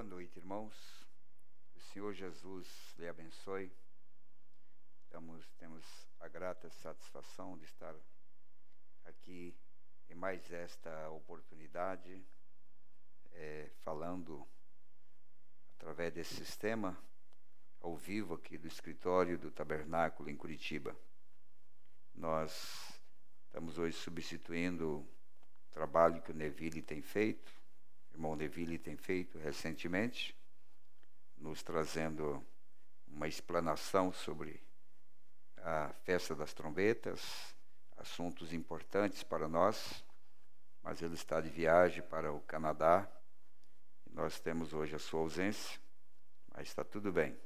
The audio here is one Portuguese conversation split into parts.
Boa noite, irmãos. O Senhor Jesus lhe abençoe. Estamos, temos a grata satisfação de estar aqui em mais esta oportunidade, é, falando através desse sistema ao vivo aqui do escritório do Tabernáculo em Curitiba. Nós estamos hoje substituindo o trabalho que o Neville tem feito irmão Deville tem feito recentemente, nos trazendo uma explanação sobre a festa das trombetas, assuntos importantes para nós, mas ele está de viagem para o Canadá. E nós temos hoje a sua ausência, mas está tudo bem.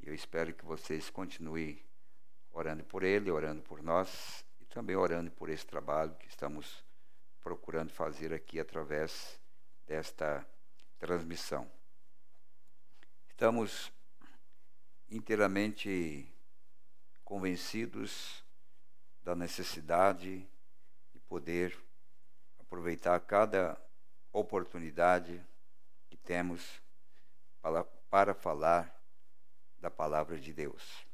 E eu espero que vocês continuem orando por ele, orando por nós e também orando por esse trabalho que estamos procurando fazer aqui através desta transmissão. Estamos inteiramente convencidos da necessidade de poder aproveitar cada oportunidade que temos para, para falar da palavra de Deus.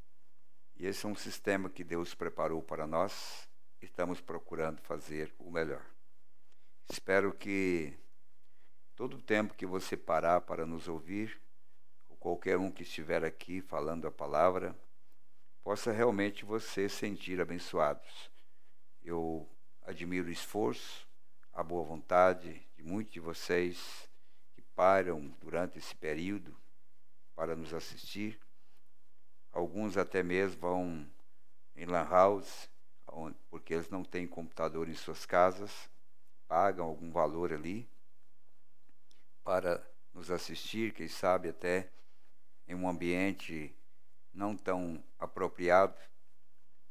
E esse é um sistema que Deus preparou para nós. Estamos procurando fazer o melhor. Espero que Todo o tempo que você parar para nos ouvir, ou qualquer um que estiver aqui falando a palavra, possa realmente você sentir abençoados. Eu admiro o esforço, a boa vontade de muitos de vocês que param durante esse período para nos assistir. Alguns até mesmo vão em lan house, porque eles não têm computador em suas casas, pagam algum valor ali para nos assistir, quem sabe até em um ambiente não tão apropriado.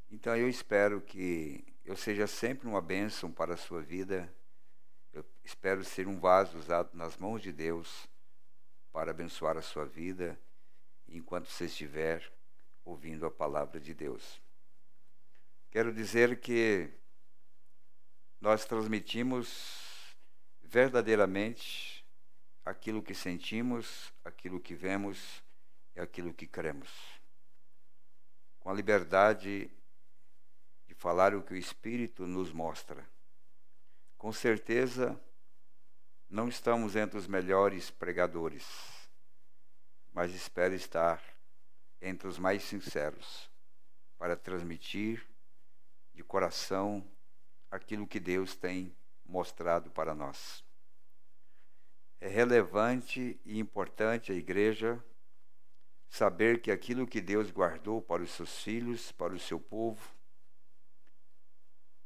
Então eu espero que eu seja sempre uma bênção para a sua vida. Eu espero ser um vaso usado nas mãos de Deus para abençoar a sua vida enquanto você estiver ouvindo a palavra de Deus. Quero dizer que nós transmitimos verdadeiramente aquilo que sentimos, aquilo que vemos e aquilo que cremos. Com a liberdade de falar o que o Espírito nos mostra. Com certeza, não estamos entre os melhores pregadores, mas espero estar entre os mais sinceros para transmitir de coração aquilo que Deus tem mostrado para nós. É relevante e importante a igreja saber que aquilo que Deus guardou para os seus filhos, para o seu povo,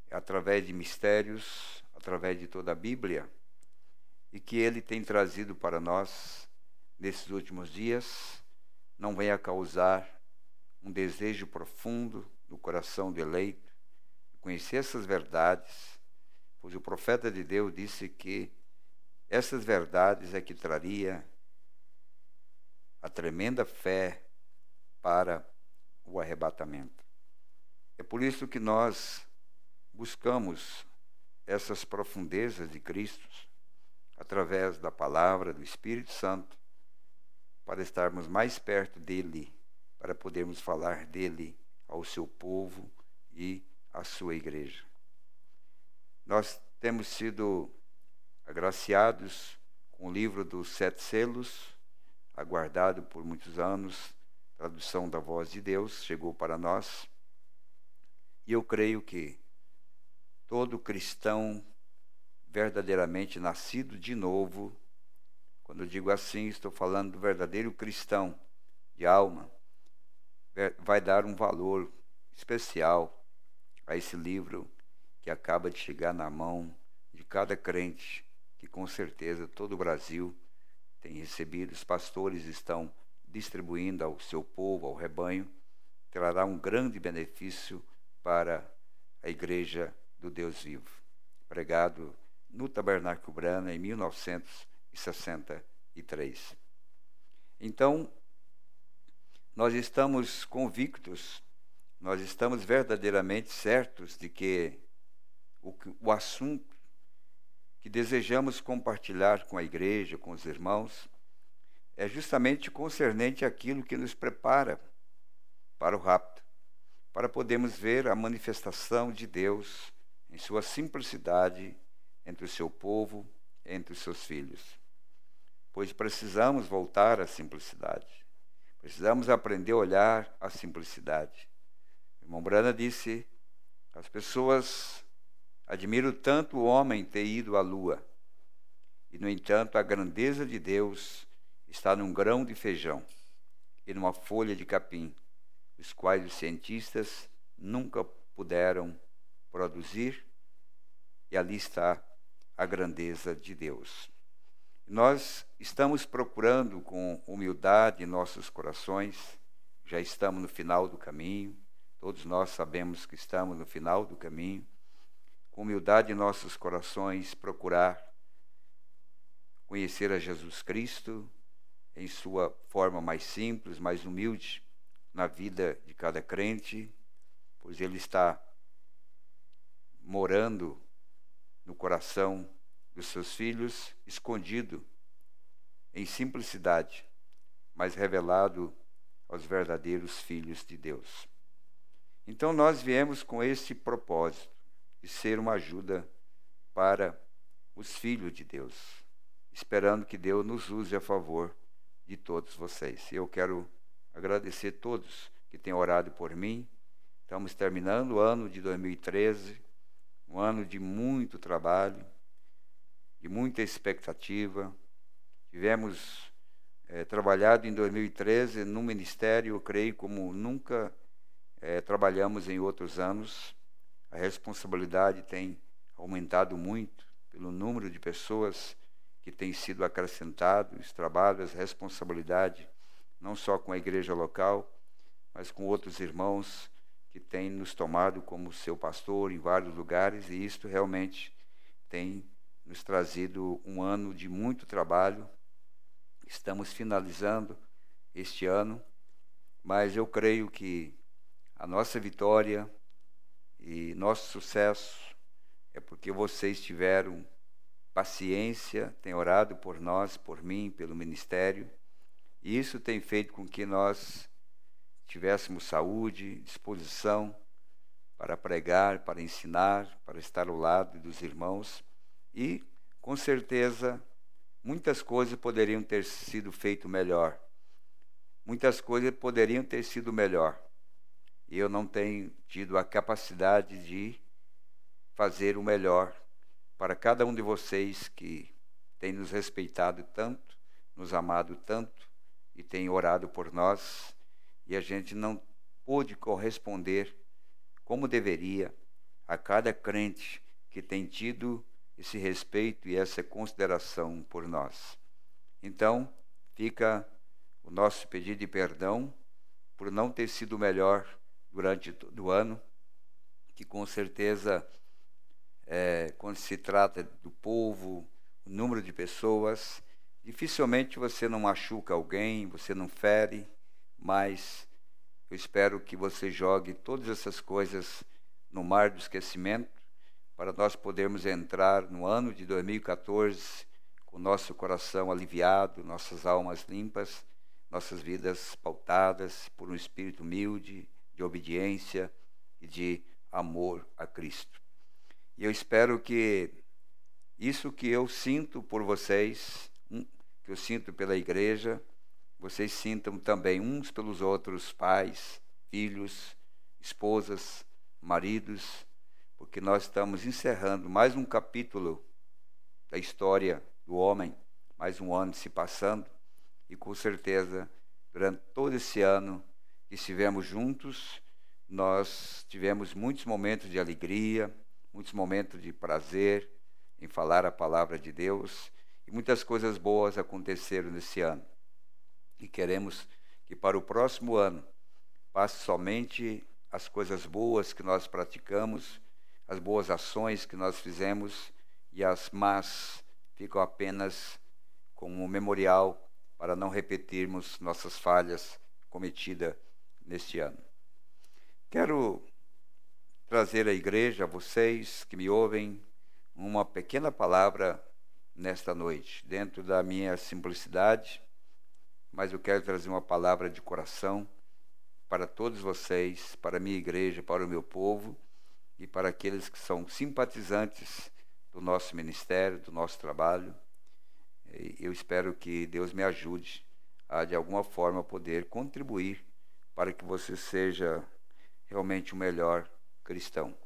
é através de mistérios, através de toda a Bíblia, e que ele tem trazido para nós nesses últimos dias, não venha causar um desejo profundo no coração do eleito de conhecer essas verdades, pois o profeta de Deus disse que essas verdades é que traria a tremenda fé para o arrebatamento. É por isso que nós buscamos essas profundezas de Cristo através da palavra do Espírito Santo para estarmos mais perto dele, para podermos falar dele ao seu povo e à sua igreja. Nós temos sido agraciados com o livro dos Sete Selos, aguardado por muitos anos, tradução da voz de Deus, chegou para nós. E eu creio que todo cristão verdadeiramente nascido de novo, quando eu digo assim, estou falando do verdadeiro cristão de alma, vai dar um valor especial a esse livro que acaba de chegar na mão de cada crente que com certeza todo o Brasil tem recebido, os pastores estão distribuindo ao seu povo, ao rebanho, trará um grande benefício para a Igreja do Deus Vivo. Pregado no Tabernáculo Brana em 1963. Então, nós estamos convictos, nós estamos verdadeiramente certos de que o, o assunto que desejamos compartilhar com a igreja, com os irmãos, é justamente concernente àquilo que nos prepara para o rapto, para podermos ver a manifestação de Deus em sua simplicidade entre o seu povo, entre os seus filhos. Pois precisamos voltar à simplicidade. Precisamos aprender a olhar a simplicidade. Irmão Brana disse: as pessoas Admiro tanto o homem ter ido à lua. E, no entanto, a grandeza de Deus está num grão de feijão e numa folha de capim, os quais os cientistas nunca puderam produzir, e ali está a grandeza de Deus. Nós estamos procurando com humildade em nossos corações, já estamos no final do caminho, todos nós sabemos que estamos no final do caminho, com humildade em nossos corações, procurar conhecer a Jesus Cristo em sua forma mais simples, mais humilde, na vida de cada crente, pois ele está morando no coração dos seus filhos, escondido em simplicidade, mas revelado aos verdadeiros filhos de Deus. Então nós viemos com esse propósito e ser uma ajuda para os filhos de Deus, esperando que Deus nos use a favor de todos vocês. Eu quero agradecer a todos que têm orado por mim. Estamos terminando o ano de 2013, um ano de muito trabalho, de muita expectativa. Tivemos é, trabalhado em 2013 no ministério, eu creio, como nunca é, trabalhamos em outros anos. A responsabilidade tem aumentado muito pelo número de pessoas que têm sido acrescentados, trabalhos, responsabilidade, não só com a igreja local, mas com outros irmãos que têm nos tomado como seu pastor em vários lugares, e isto realmente tem nos trazido um ano de muito trabalho. Estamos finalizando este ano, mas eu creio que a nossa vitória e nosso sucesso é porque vocês tiveram paciência, têm orado por nós, por mim, pelo ministério. E isso tem feito com que nós tivéssemos saúde, disposição para pregar, para ensinar, para estar ao lado dos irmãos. E, com certeza, muitas coisas poderiam ter sido feito melhor. Muitas coisas poderiam ter sido melhor e eu não tenho tido a capacidade de fazer o melhor para cada um de vocês que tem nos respeitado tanto, nos amado tanto e tem orado por nós e a gente não pôde corresponder como deveria a cada crente que tem tido esse respeito e essa consideração por nós. Então, fica o nosso pedido de perdão por não ter sido melhor durante todo o ano, que com certeza, é, quando se trata do povo, o número de pessoas, dificilmente você não machuca alguém, você não fere, mas eu espero que você jogue todas essas coisas no mar do esquecimento, para nós podermos entrar no ano de 2014 com nosso coração aliviado, nossas almas limpas, nossas vidas pautadas por um espírito humilde, de obediência e de amor a Cristo. E eu espero que isso que eu sinto por vocês, hum, que eu sinto pela igreja, vocês sintam também uns pelos outros, pais, filhos, esposas, maridos, porque nós estamos encerrando mais um capítulo da história do homem, mais um ano se passando, e com certeza, durante todo esse ano, estivemos juntos, nós tivemos muitos momentos de alegria, muitos momentos de prazer em falar a palavra de Deus e muitas coisas boas aconteceram nesse ano. E queremos que para o próximo ano passe somente as coisas boas que nós praticamos, as boas ações que nós fizemos e as más ficam apenas como um memorial para não repetirmos nossas falhas cometidas neste ano. Quero trazer à igreja, a vocês que me ouvem, uma pequena palavra nesta noite, dentro da minha simplicidade, mas eu quero trazer uma palavra de coração para todos vocês, para a minha igreja, para o meu povo e para aqueles que são simpatizantes do nosso ministério, do nosso trabalho. Eu espero que Deus me ajude a, de alguma forma, poder contribuir para que você seja realmente o melhor cristão.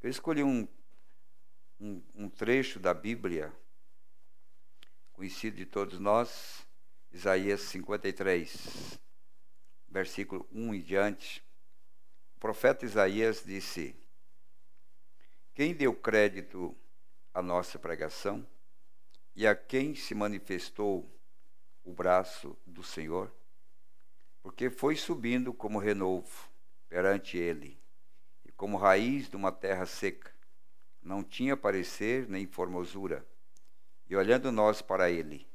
Eu escolhi um, um, um trecho da Bíblia, conhecido de todos nós, Isaías 53, versículo 1 em diante. O profeta Isaías disse: Quem deu crédito à nossa pregação? E a quem se manifestou o braço do Senhor? porque foi subindo como renovo perante ele, e como raiz de uma terra seca. Não tinha parecer nem formosura. E olhando nós para ele,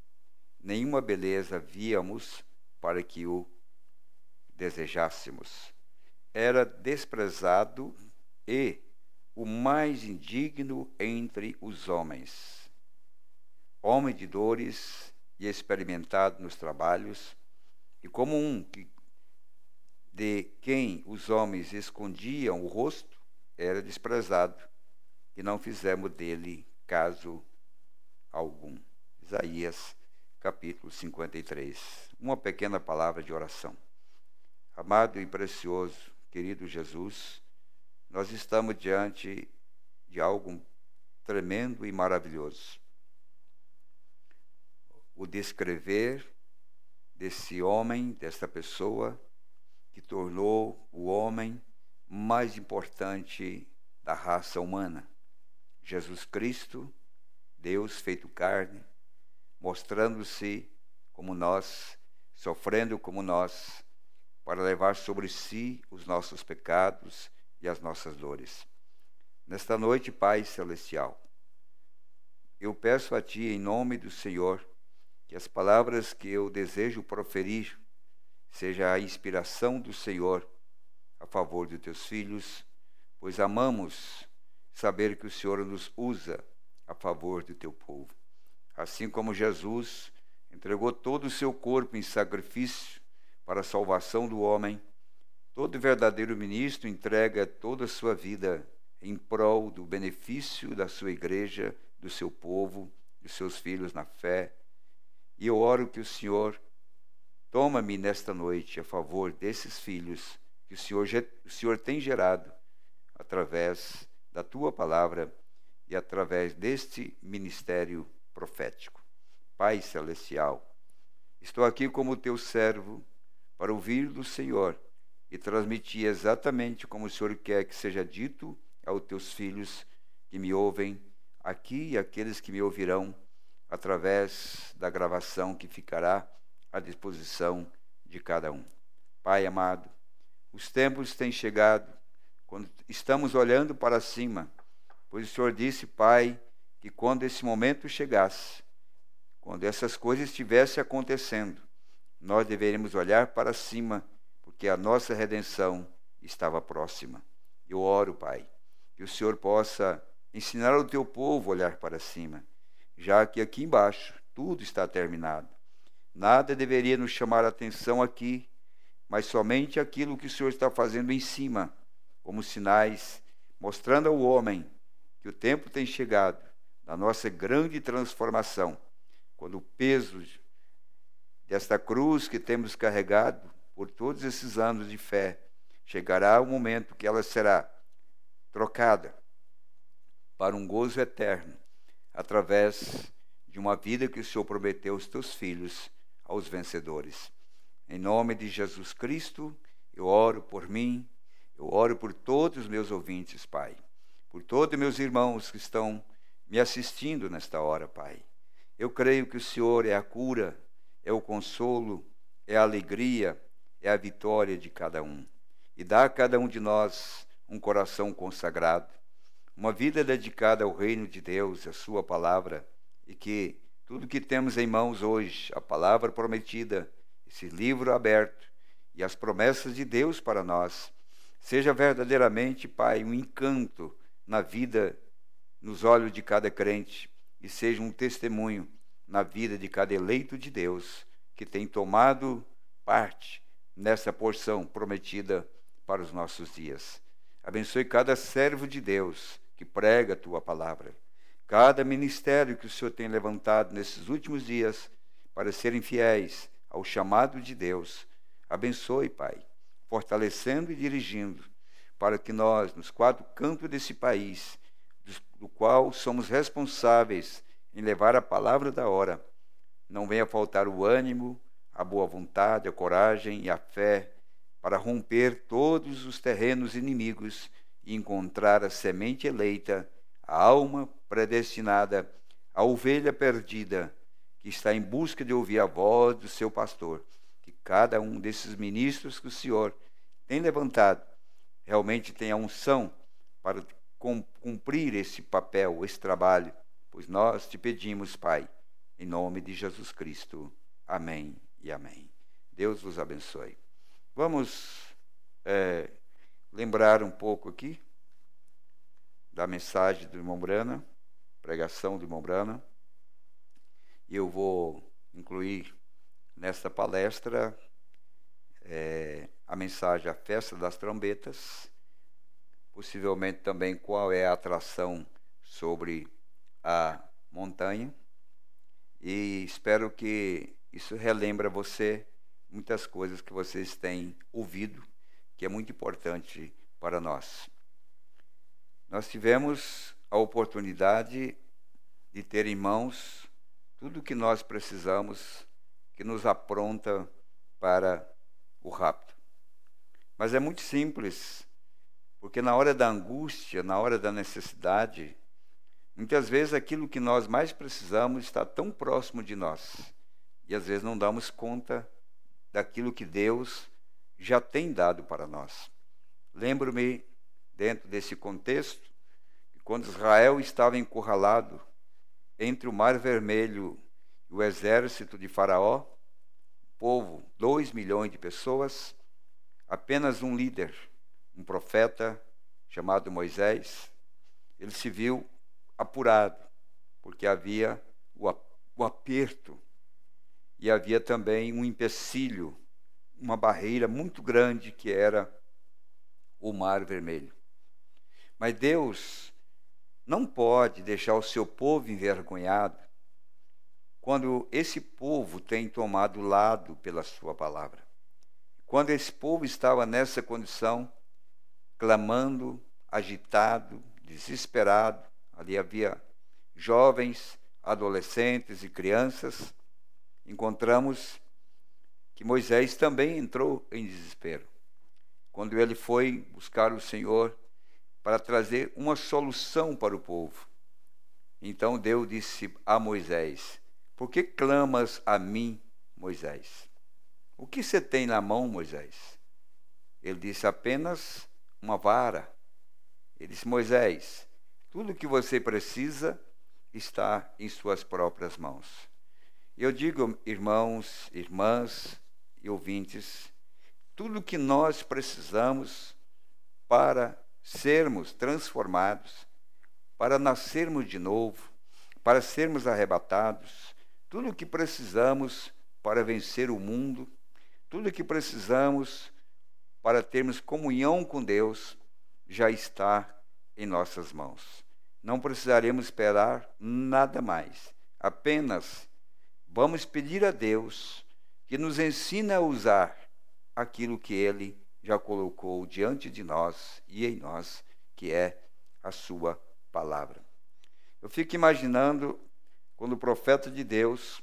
nenhuma beleza víamos para que o desejássemos. Era desprezado e o mais indigno entre os homens. Homem de dores e experimentado nos trabalhos, e como um que, de quem os homens escondiam o rosto era desprezado, e não fizemos dele caso algum. Isaías capítulo 53. Uma pequena palavra de oração. Amado e precioso, querido Jesus, nós estamos diante de algo tremendo e maravilhoso. O descrever desse homem, desta pessoa, que tornou o homem mais importante da raça humana. Jesus Cristo, Deus feito carne, mostrando-se como nós, sofrendo como nós, para levar sobre si os nossos pecados e as nossas dores. Nesta noite, Pai Celestial, eu peço a Ti, em nome do Senhor, que as palavras que eu desejo proferir seja a inspiração do Senhor a favor de teus filhos, pois amamos saber que o Senhor nos usa a favor do teu povo. Assim como Jesus entregou todo o seu corpo em sacrifício para a salvação do homem, todo verdadeiro ministro entrega toda a sua vida em prol do benefício da sua igreja, do seu povo, dos seus filhos na fé e eu oro que o Senhor toma-me nesta noite a favor desses filhos que o Senhor, o Senhor tem gerado através da tua palavra e através deste ministério profético. Pai celestial, estou aqui como teu servo para ouvir do Senhor e transmitir exatamente como o Senhor quer que seja dito aos teus filhos que me ouvem aqui e aqueles que me ouvirão através da gravação que ficará à disposição de cada um. Pai amado, os tempos têm chegado quando estamos olhando para cima, pois o Senhor disse, Pai, que quando esse momento chegasse, quando essas coisas estivessem acontecendo, nós deveríamos olhar para cima, porque a nossa redenção estava próxima. Eu oro, Pai, que o Senhor possa ensinar o teu povo a olhar para cima já que aqui embaixo tudo está terminado. Nada deveria nos chamar a atenção aqui, mas somente aquilo que o Senhor está fazendo em cima, como sinais, mostrando ao homem que o tempo tem chegado da nossa grande transformação, quando o peso desta cruz que temos carregado por todos esses anos de fé, chegará o momento que ela será trocada para um gozo eterno através de uma vida que o Senhor prometeu aos teus filhos, aos vencedores. Em nome de Jesus Cristo, eu oro por mim, eu oro por todos os meus ouvintes, Pai, por todos os meus irmãos que estão me assistindo nesta hora, Pai. Eu creio que o Senhor é a cura, é o consolo, é a alegria, é a vitória de cada um. E dá a cada um de nós um coração consagrado, uma vida dedicada ao reino de Deus, à Sua palavra, e que tudo que temos em mãos hoje, a palavra prometida, esse livro aberto e as promessas de Deus para nós, seja verdadeiramente, Pai, um encanto na vida, nos olhos de cada crente e seja um testemunho na vida de cada eleito de Deus que tem tomado parte nessa porção prometida para os nossos dias. Abençoe cada servo de Deus que prega a tua palavra. Cada ministério que o Senhor tem levantado nesses últimos dias para serem fiéis ao chamado de Deus, abençoe, Pai, fortalecendo e dirigindo, para que nós, nos quatro cantos desse país, do qual somos responsáveis em levar a palavra da hora, não venha faltar o ânimo, a boa vontade, a coragem e a fé para romper todos os terrenos inimigos encontrar a semente eleita, a alma predestinada, a ovelha perdida, que está em busca de ouvir a voz do seu pastor. Que cada um desses ministros que o Senhor tem levantado realmente tenha unção para cumprir esse papel, esse trabalho, pois nós te pedimos, Pai, em nome de Jesus Cristo. Amém e amém. Deus vos abençoe. Vamos. É, lembrar um pouco aqui da mensagem do irmão Brana, pregação do irmão Brana. Eu vou incluir nesta palestra é, a mensagem A Festa das Trombetas, possivelmente também qual é a atração sobre a montanha. E espero que isso relembra você muitas coisas que vocês têm ouvido que é muito importante para nós. Nós tivemos a oportunidade de ter em mãos tudo o que nós precisamos que nos apronta para o rapto. Mas é muito simples, porque na hora da angústia, na hora da necessidade, muitas vezes aquilo que nós mais precisamos está tão próximo de nós e às vezes não damos conta daquilo que Deus já tem dado para nós. Lembro-me, dentro desse contexto, que quando Israel estava encurralado entre o Mar Vermelho e o exército de Faraó, povo, dois milhões de pessoas, apenas um líder, um profeta chamado Moisés, ele se viu apurado, porque havia o aperto e havia também um empecilho uma barreira muito grande que era o Mar Vermelho. Mas Deus não pode deixar o seu povo envergonhado quando esse povo tem tomado lado pela sua palavra. Quando esse povo estava nessa condição, clamando, agitado, desesperado, ali havia jovens, adolescentes e crianças, encontramos que Moisés também entrou em desespero quando ele foi buscar o Senhor para trazer uma solução para o povo. Então Deus disse a Moisés: Por que clamas a mim, Moisés? O que você tem na mão, Moisés? Ele disse: Apenas uma vara. Ele disse: Moisés, tudo o que você precisa está em suas próprias mãos. Eu digo, irmãos, irmãs, e ouvintes, tudo o que nós precisamos para sermos transformados, para nascermos de novo, para sermos arrebatados, tudo o que precisamos para vencer o mundo, tudo o que precisamos para termos comunhão com Deus já está em nossas mãos. Não precisaremos esperar nada mais. Apenas vamos pedir a Deus que nos ensina a usar aquilo que Ele já colocou diante de nós e em nós, que é a Sua palavra. Eu fico imaginando quando o profeta de Deus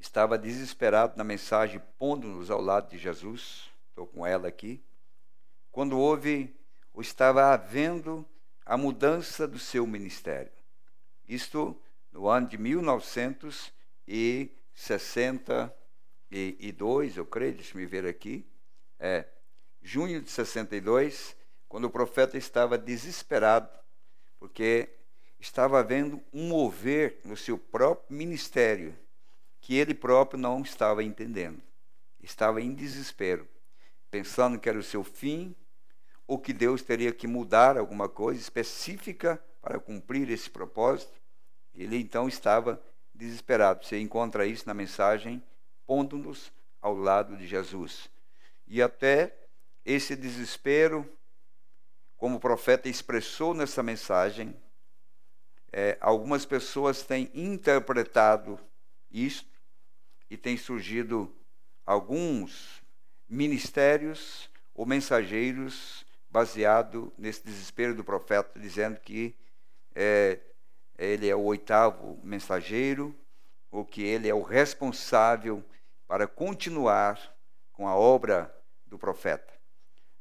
estava desesperado na mensagem, pondo-nos ao lado de Jesus, estou com ela aqui, quando houve ou estava havendo a mudança do seu ministério. Isto no ano de 1960 e, dois, eu creio, deixa me ver aqui, é, junho de 62, quando o profeta estava desesperado, porque estava havendo um mover no seu próprio ministério que ele próprio não estava entendendo. Estava em desespero, pensando que era o seu fim, ou que Deus teria que mudar alguma coisa específica para cumprir esse propósito. Ele então estava desesperado. Você encontra isso na mensagem pondo-nos ao lado de Jesus. E até esse desespero, como o profeta expressou nessa mensagem, é, algumas pessoas têm interpretado isto e têm surgido alguns ministérios ou mensageiros baseado nesse desespero do profeta, dizendo que é, ele é o oitavo mensageiro, ou que ele é o responsável para continuar com a obra do profeta.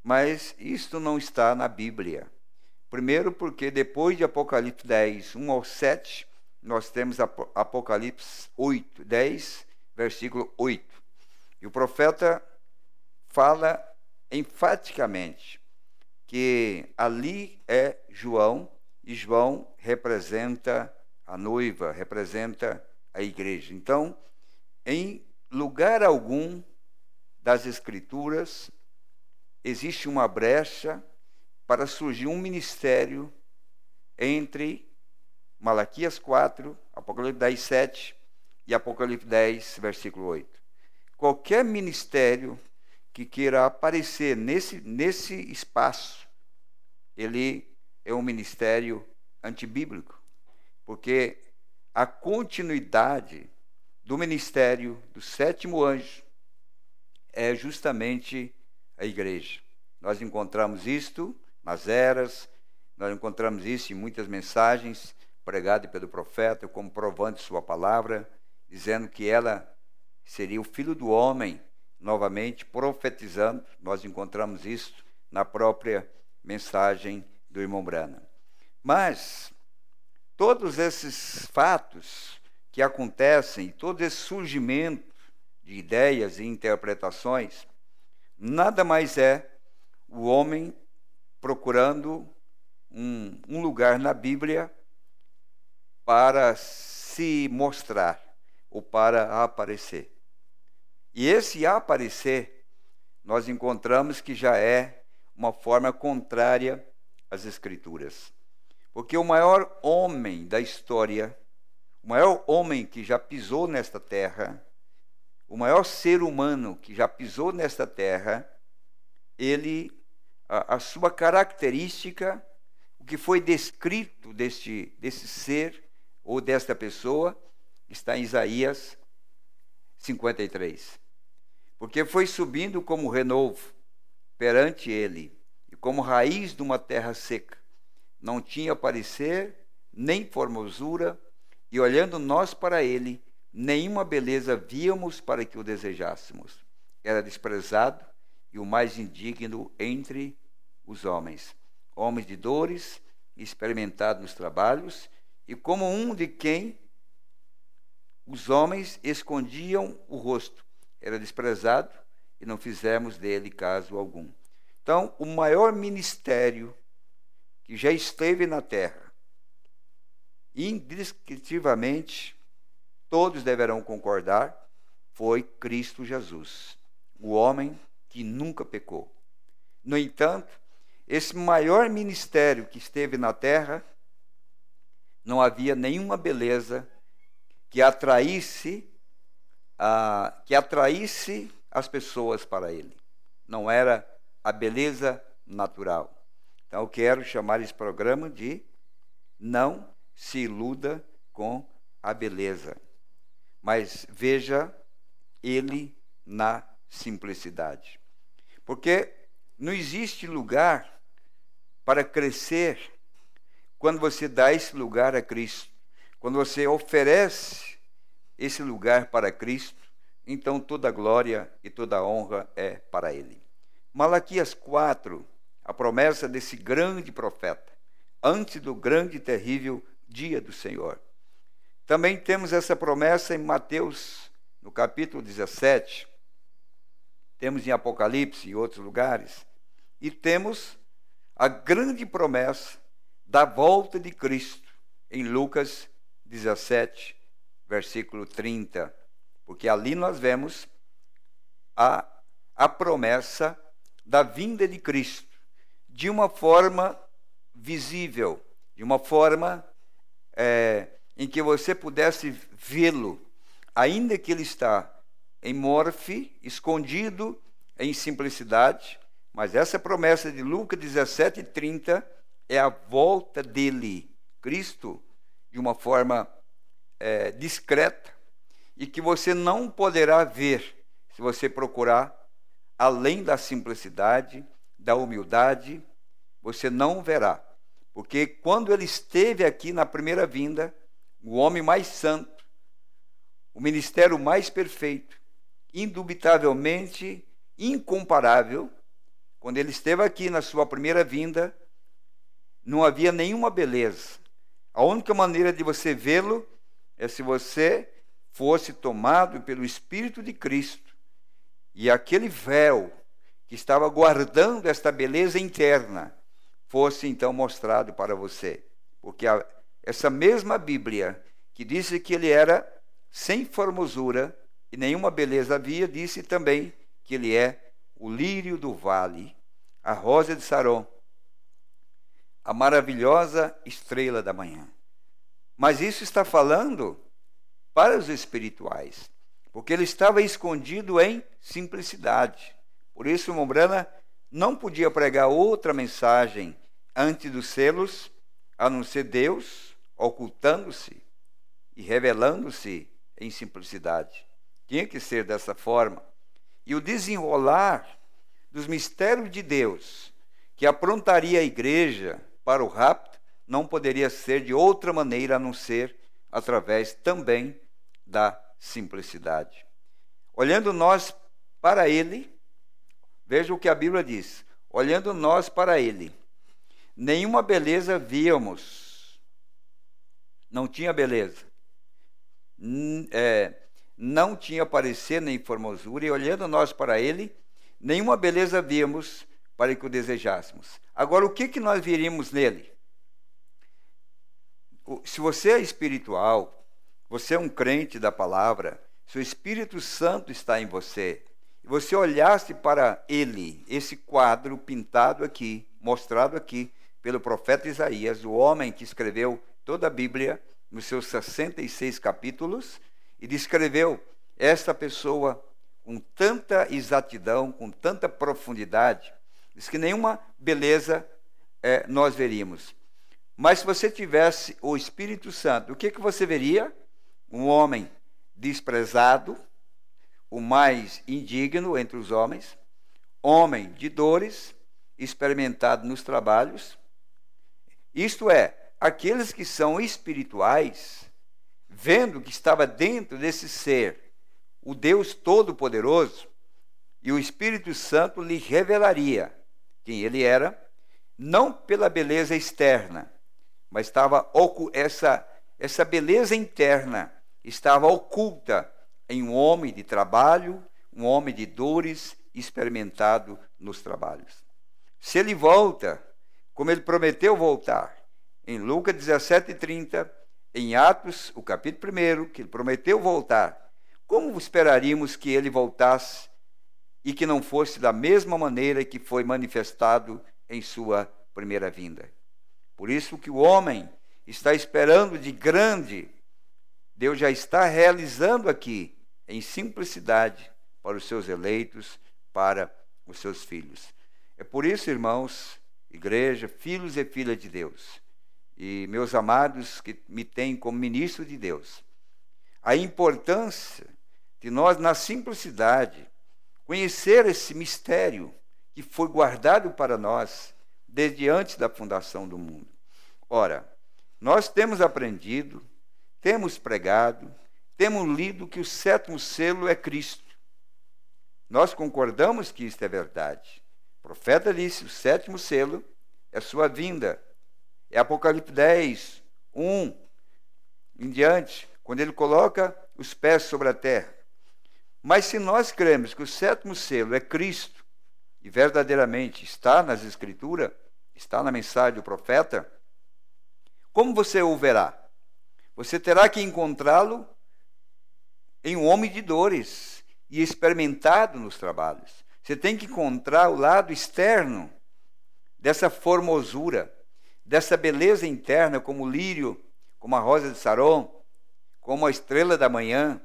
Mas isto não está na Bíblia. Primeiro, porque depois de Apocalipse 10, 1 ao 7, nós temos Apocalipse 8, 10, versículo 8. E o profeta fala enfaticamente que ali é João, e João representa a noiva, representa a igreja. Então, em lugar algum das Escrituras existe uma brecha para surgir um ministério entre Malaquias 4, Apocalipse 10, 7 e Apocalipse 10, versículo 8. Qualquer ministério que queira aparecer nesse, nesse espaço, ele é um ministério antibíblico, porque a continuidade do ministério do sétimo anjo é justamente a igreja. Nós encontramos isto nas eras, nós encontramos isso em muitas mensagens pregadas pelo profeta, comprovando sua palavra, dizendo que ela seria o filho do homem, novamente profetizando. Nós encontramos isso na própria mensagem do irmão Brana. Mas todos esses fatos que acontecem, todo esse surgimento de ideias e interpretações, nada mais é o homem procurando um, um lugar na Bíblia para se mostrar ou para aparecer. E esse aparecer, nós encontramos que já é uma forma contrária às Escrituras. Porque o maior homem da história o maior homem que já pisou nesta terra, o maior ser humano que já pisou nesta terra, ele a, a sua característica, o que foi descrito deste desse ser ou desta pessoa está em Isaías 53. Porque foi subindo como renovo perante ele, e como raiz de uma terra seca. Não tinha parecer, nem formosura, e olhando nós para ele, nenhuma beleza víamos para que o desejássemos. Era desprezado e o mais indigno entre os homens, homens de dores, experimentado nos trabalhos, e como um de quem os homens escondiam o rosto. Era desprezado e não fizemos dele caso algum. Então, o maior ministério que já esteve na terra indescritivelmente, todos deverão concordar, foi Cristo Jesus, o homem que nunca pecou. No entanto, esse maior ministério que esteve na terra, não havia nenhuma beleza que atraísse, que atraísse as pessoas para ele. Não era a beleza natural. Então, eu quero chamar esse programa de Não se iluda com a beleza, mas veja ele na simplicidade. Porque não existe lugar para crescer quando você dá esse lugar a Cristo, quando você oferece esse lugar para Cristo, então toda glória e toda honra é para Ele. Malaquias 4, a promessa desse grande profeta, antes do grande e terrível dia do Senhor. Também temos essa promessa em Mateus, no capítulo 17, temos em Apocalipse e outros lugares, e temos a grande promessa da volta de Cristo em Lucas 17, versículo 30, porque ali nós vemos a, a promessa da vinda de Cristo de uma forma visível, de uma forma é, em que você pudesse vê-lo, ainda que ele está em Morfe, escondido em simplicidade, mas essa promessa de Lucas 17:30 é a volta dele, Cristo, de uma forma é, discreta e que você não poderá ver se você procurar além da simplicidade, da humildade, você não verá. Porque quando ele esteve aqui na primeira vinda, o homem mais santo, o ministério mais perfeito, indubitavelmente incomparável, quando ele esteve aqui na sua primeira vinda, não havia nenhuma beleza. A única maneira de você vê-lo é se você fosse tomado pelo Espírito de Cristo. E aquele véu que estava guardando esta beleza interna fosse então mostrado para você. Porque a, essa mesma Bíblia que disse que ele era sem formosura e nenhuma beleza havia, disse também que ele é o lírio do vale, a rosa de Saron, a maravilhosa estrela da manhã. Mas isso está falando para os espirituais, porque ele estava escondido em simplicidade. Por isso, Mombrana não podia pregar outra mensagem antes dos selos, a não ser Deus, ocultando-se e revelando-se em simplicidade. Tinha que ser dessa forma. E o desenrolar dos mistérios de Deus, que aprontaria a igreja para o rapto, não poderia ser de outra maneira a não ser através também da simplicidade. Olhando nós para Ele, veja o que a Bíblia diz: olhando nós para Ele, nenhuma beleza víamos. Não tinha beleza. N é, não tinha parecer nem formosura, e olhando nós para ele, nenhuma beleza víamos para que o desejássemos. Agora, o que, que nós viríamos nele? Se você é espiritual, você é um crente da palavra, se o Espírito Santo está em você, e você olhasse para ele, esse quadro pintado aqui, mostrado aqui, pelo profeta Isaías, o homem que escreveu toda a Bíblia, nos seus 66 capítulos, e descreveu esta pessoa com tanta exatidão, com tanta profundidade, diz que nenhuma beleza é, nós veríamos. Mas se você tivesse o Espírito Santo, o que, que você veria? Um homem desprezado, o mais indigno entre os homens, homem de dores, experimentado nos trabalhos, isto é, aqueles que são espirituais, vendo que estava dentro desse ser o Deus Todo-Poderoso, e o Espírito Santo lhe revelaria quem ele era, não pela beleza externa, mas estava essa essa beleza interna estava oculta em um homem de trabalho, um homem de dores experimentado nos trabalhos. Se ele volta como ele prometeu voltar. Em Lucas 17:30, em Atos, o capítulo 1, que ele prometeu voltar. Como esperaríamos que ele voltasse e que não fosse da mesma maneira que foi manifestado em sua primeira vinda? Por isso que o homem está esperando de grande, Deus já está realizando aqui em simplicidade para os seus eleitos, para os seus filhos. É por isso, irmãos, igreja, filhos e filhas de Deus, e meus amados que me têm como ministro de Deus, a importância de nós, na simplicidade, conhecer esse mistério que foi guardado para nós desde antes da fundação do mundo. Ora, nós temos aprendido, temos pregado, temos lido que o sétimo selo é Cristo. Nós concordamos que isto é verdade. O profeta disse: o sétimo selo é sua vinda. É Apocalipse 10, 1 em diante, quando ele coloca os pés sobre a terra. Mas se nós cremos que o sétimo selo é Cristo, e verdadeiramente está nas Escrituras, está na mensagem do profeta, como você o verá? Você terá que encontrá-lo em um homem de dores e experimentado nos trabalhos. Você tem que encontrar o lado externo dessa formosura, dessa beleza interna, como o lírio, como a rosa de Saron, como a estrela da manhã,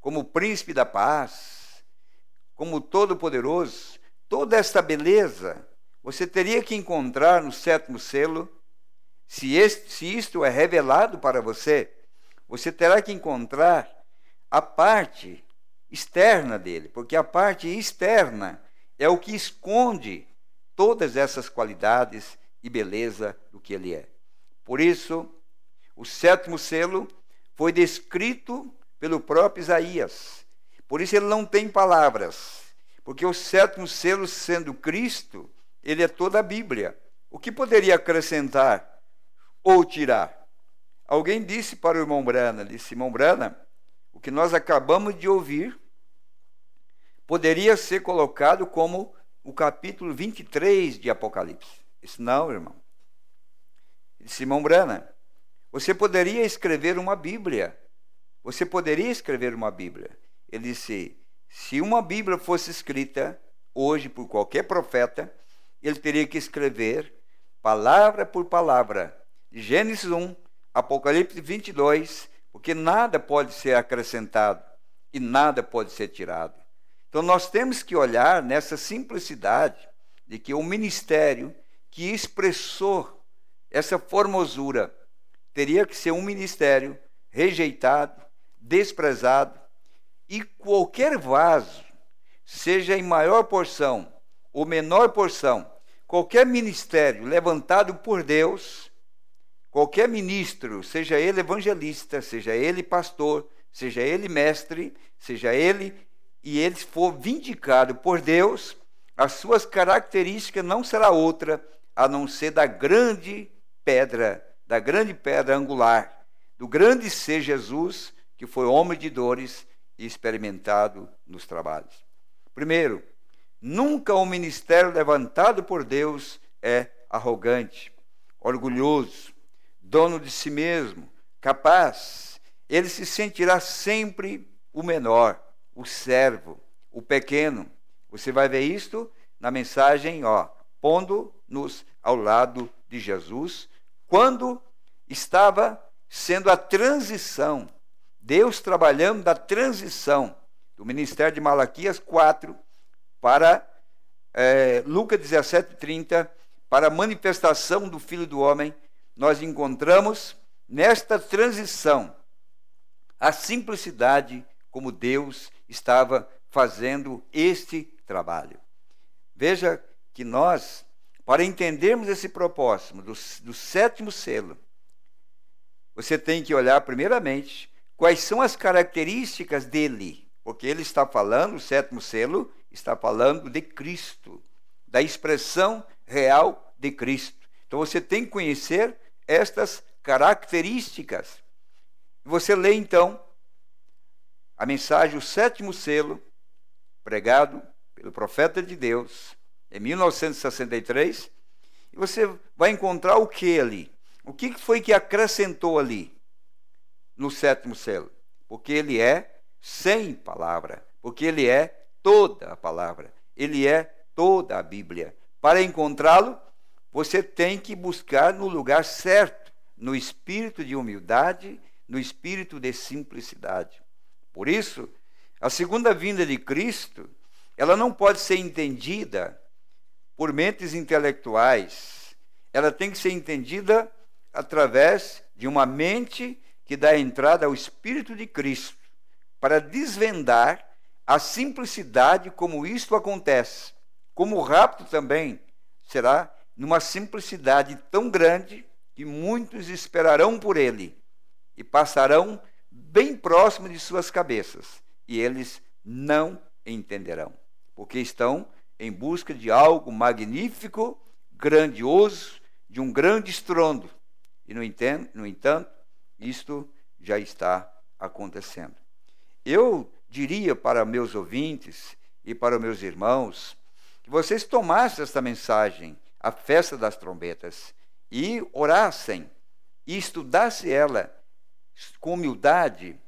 como o príncipe da paz, como o todo-poderoso. Toda esta beleza você teria que encontrar no sétimo selo. Se, este, se isto é revelado para você, você terá que encontrar a parte externa dele, porque a parte externa é o que esconde todas essas qualidades e beleza do que ele é. Por isso, o sétimo selo foi descrito pelo próprio Isaías. Por isso ele não tem palavras, porque o sétimo selo sendo Cristo, ele é toda a Bíblia. O que poderia acrescentar ou tirar? Alguém disse para o irmão Brana, disse, irmão Brana, o que nós acabamos de ouvir poderia ser colocado como o capítulo 23 de Apocalipse. Isso não, irmão. Simão Brana. Você poderia escrever uma Bíblia. Você poderia escrever uma Bíblia. Ele disse: se uma Bíblia fosse escrita hoje por qualquer profeta, ele teria que escrever palavra por palavra, Gênesis 1, Apocalipse 22, porque nada pode ser acrescentado e nada pode ser tirado. Então nós temos que olhar nessa simplicidade de que o ministério que expressou essa formosura teria que ser um ministério rejeitado, desprezado e qualquer vaso, seja em maior porção ou menor porção, qualquer ministério levantado por Deus Qualquer ministro, seja ele evangelista, seja ele pastor, seja ele mestre, seja ele e ele for vindicado por Deus, as suas características não será outra a não ser da grande pedra, da grande pedra angular, do grande ser Jesus, que foi homem de dores e experimentado nos trabalhos. Primeiro, nunca o um ministério levantado por Deus é arrogante, orgulhoso, dono de si mesmo, capaz, ele se sentirá sempre o menor, o servo, o pequeno. Você vai ver isto na mensagem, ó, pondo-nos ao lado de Jesus, quando estava sendo a transição, Deus trabalhando da transição do ministério de Malaquias 4 para é, Lucas 17, 30, para a manifestação do Filho do Homem nós encontramos nesta transição a simplicidade como Deus estava fazendo este trabalho. Veja que nós, para entendermos esse propósito do, do sétimo selo, você tem que olhar primeiramente quais são as características dele, porque ele está falando, o sétimo selo está falando de Cristo, da expressão real de Cristo. Então você tem que conhecer estas características. Você lê então a mensagem, o sétimo selo, pregado pelo profeta de Deus em 1963, e você vai encontrar o que ali? O que foi que acrescentou ali no sétimo selo? Porque ele é sem palavra, porque ele é toda a palavra, ele é toda a Bíblia. Para encontrá-lo, você tem que buscar no lugar certo, no espírito de humildade, no espírito de simplicidade. Por isso, a segunda vinda de Cristo, ela não pode ser entendida por mentes intelectuais. Ela tem que ser entendida através de uma mente que dá entrada ao espírito de Cristo, para desvendar a simplicidade como isto acontece, como o rapto também será numa simplicidade tão grande que muitos esperarão por ele e passarão bem próximo de suas cabeças, e eles não entenderão, porque estão em busca de algo magnífico, grandioso, de um grande estrondo. E, no, entanto, no entanto isto já está acontecendo. Eu diria para meus ouvintes e para meus irmãos que vocês tomassem esta mensagem a festa das trombetas, e orassem, e estudasse ela com humildade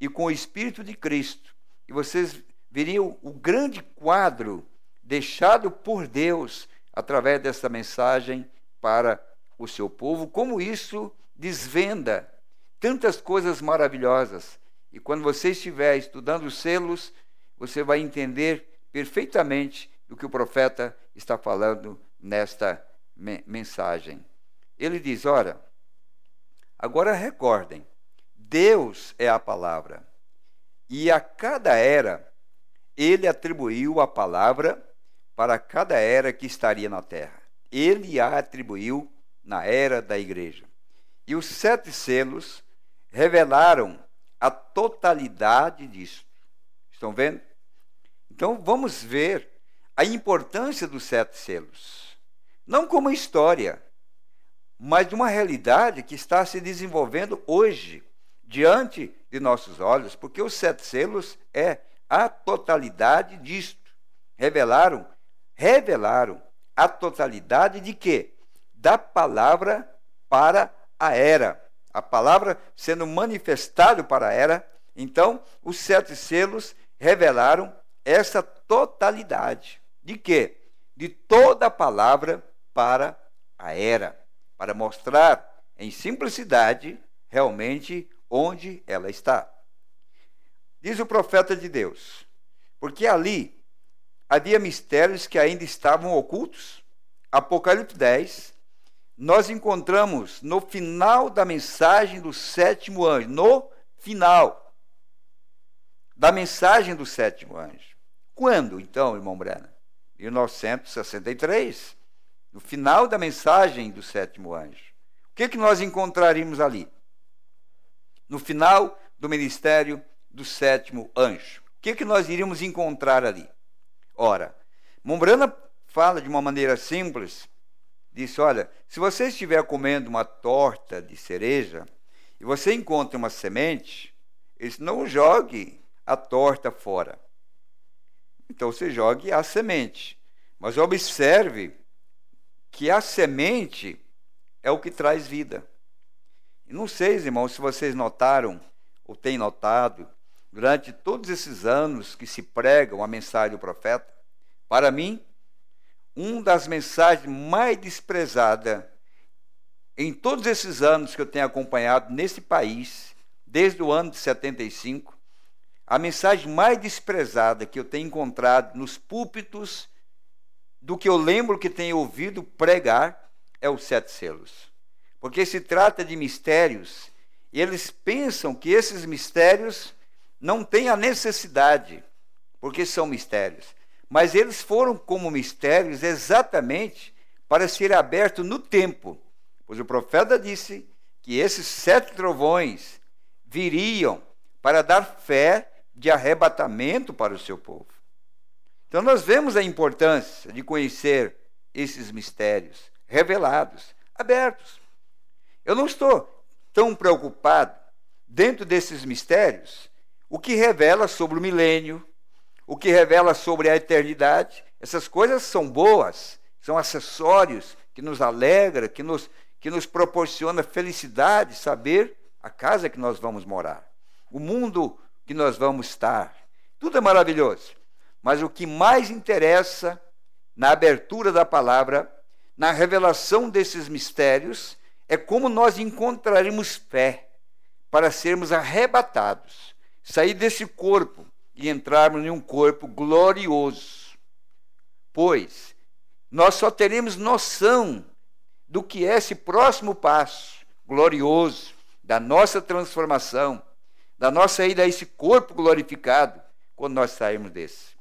e com o Espírito de Cristo, e vocês veriam o grande quadro deixado por Deus através dessa mensagem para o seu povo, como isso desvenda tantas coisas maravilhosas. E quando você estiver estudando os selos, você vai entender perfeitamente do que o profeta está falando nesta mensagem. Ele diz: Ora, agora recordem, Deus é a palavra, e a cada era ele atribuiu a palavra para cada era que estaria na terra. Ele a atribuiu na era da igreja. E os sete selos revelaram a totalidade disso. Estão vendo? Então vamos ver a importância dos sete selos não como história, mas de uma realidade que está se desenvolvendo hoje, diante de nossos olhos, porque os sete selos é a totalidade disto. Revelaram, revelaram a totalidade de quê? Da palavra para a era. A palavra sendo manifestada para a era. Então, os sete selos revelaram essa totalidade. De quê? De toda a palavra para a era, para mostrar em simplicidade realmente onde ela está. Diz o profeta de Deus: Porque ali havia mistérios que ainda estavam ocultos. Apocalipse 10, nós encontramos no final da mensagem do sétimo anjo, no final da mensagem do sétimo anjo. Quando, então, irmão Brana? 1963 no final da mensagem do sétimo anjo. O que, é que nós encontraríamos ali? No final do ministério do sétimo anjo. O que, é que nós iríamos encontrar ali? Ora, Mombrana fala de uma maneira simples, diz: olha, se você estiver comendo uma torta de cereja e você encontra uma semente, ele não jogue a torta fora. Então você jogue a semente. Mas observe que a semente é o que traz vida. não sei, irmãos, se vocês notaram ou têm notado, durante todos esses anos que se pregam a mensagem do profeta, para mim, uma das mensagens mais desprezadas em todos esses anos que eu tenho acompanhado nesse país, desde o ano de 75, a mensagem mais desprezada que eu tenho encontrado nos púlpitos do que eu lembro que tenho ouvido pregar é os sete selos. Porque se trata de mistérios e eles pensam que esses mistérios não têm a necessidade, porque são mistérios. Mas eles foram como mistérios exatamente para ser aberto no tempo, pois o profeta disse que esses sete trovões viriam para dar fé de arrebatamento para o seu povo. Então nós vemos a importância de conhecer esses mistérios revelados, abertos. Eu não estou tão preocupado dentro desses mistérios o que revela sobre o milênio, o que revela sobre a eternidade. Essas coisas são boas, são acessórios que nos alegra, que nos, que nos proporciona felicidade saber a casa que nós vamos morar, o mundo que nós vamos estar. Tudo é maravilhoso. Mas o que mais interessa na abertura da palavra, na revelação desses mistérios, é como nós encontraremos fé para sermos arrebatados, sair desse corpo e entrarmos em um corpo glorioso. Pois nós só teremos noção do que é esse próximo passo glorioso da nossa transformação, da nossa ida a esse corpo glorificado, quando nós sairmos desse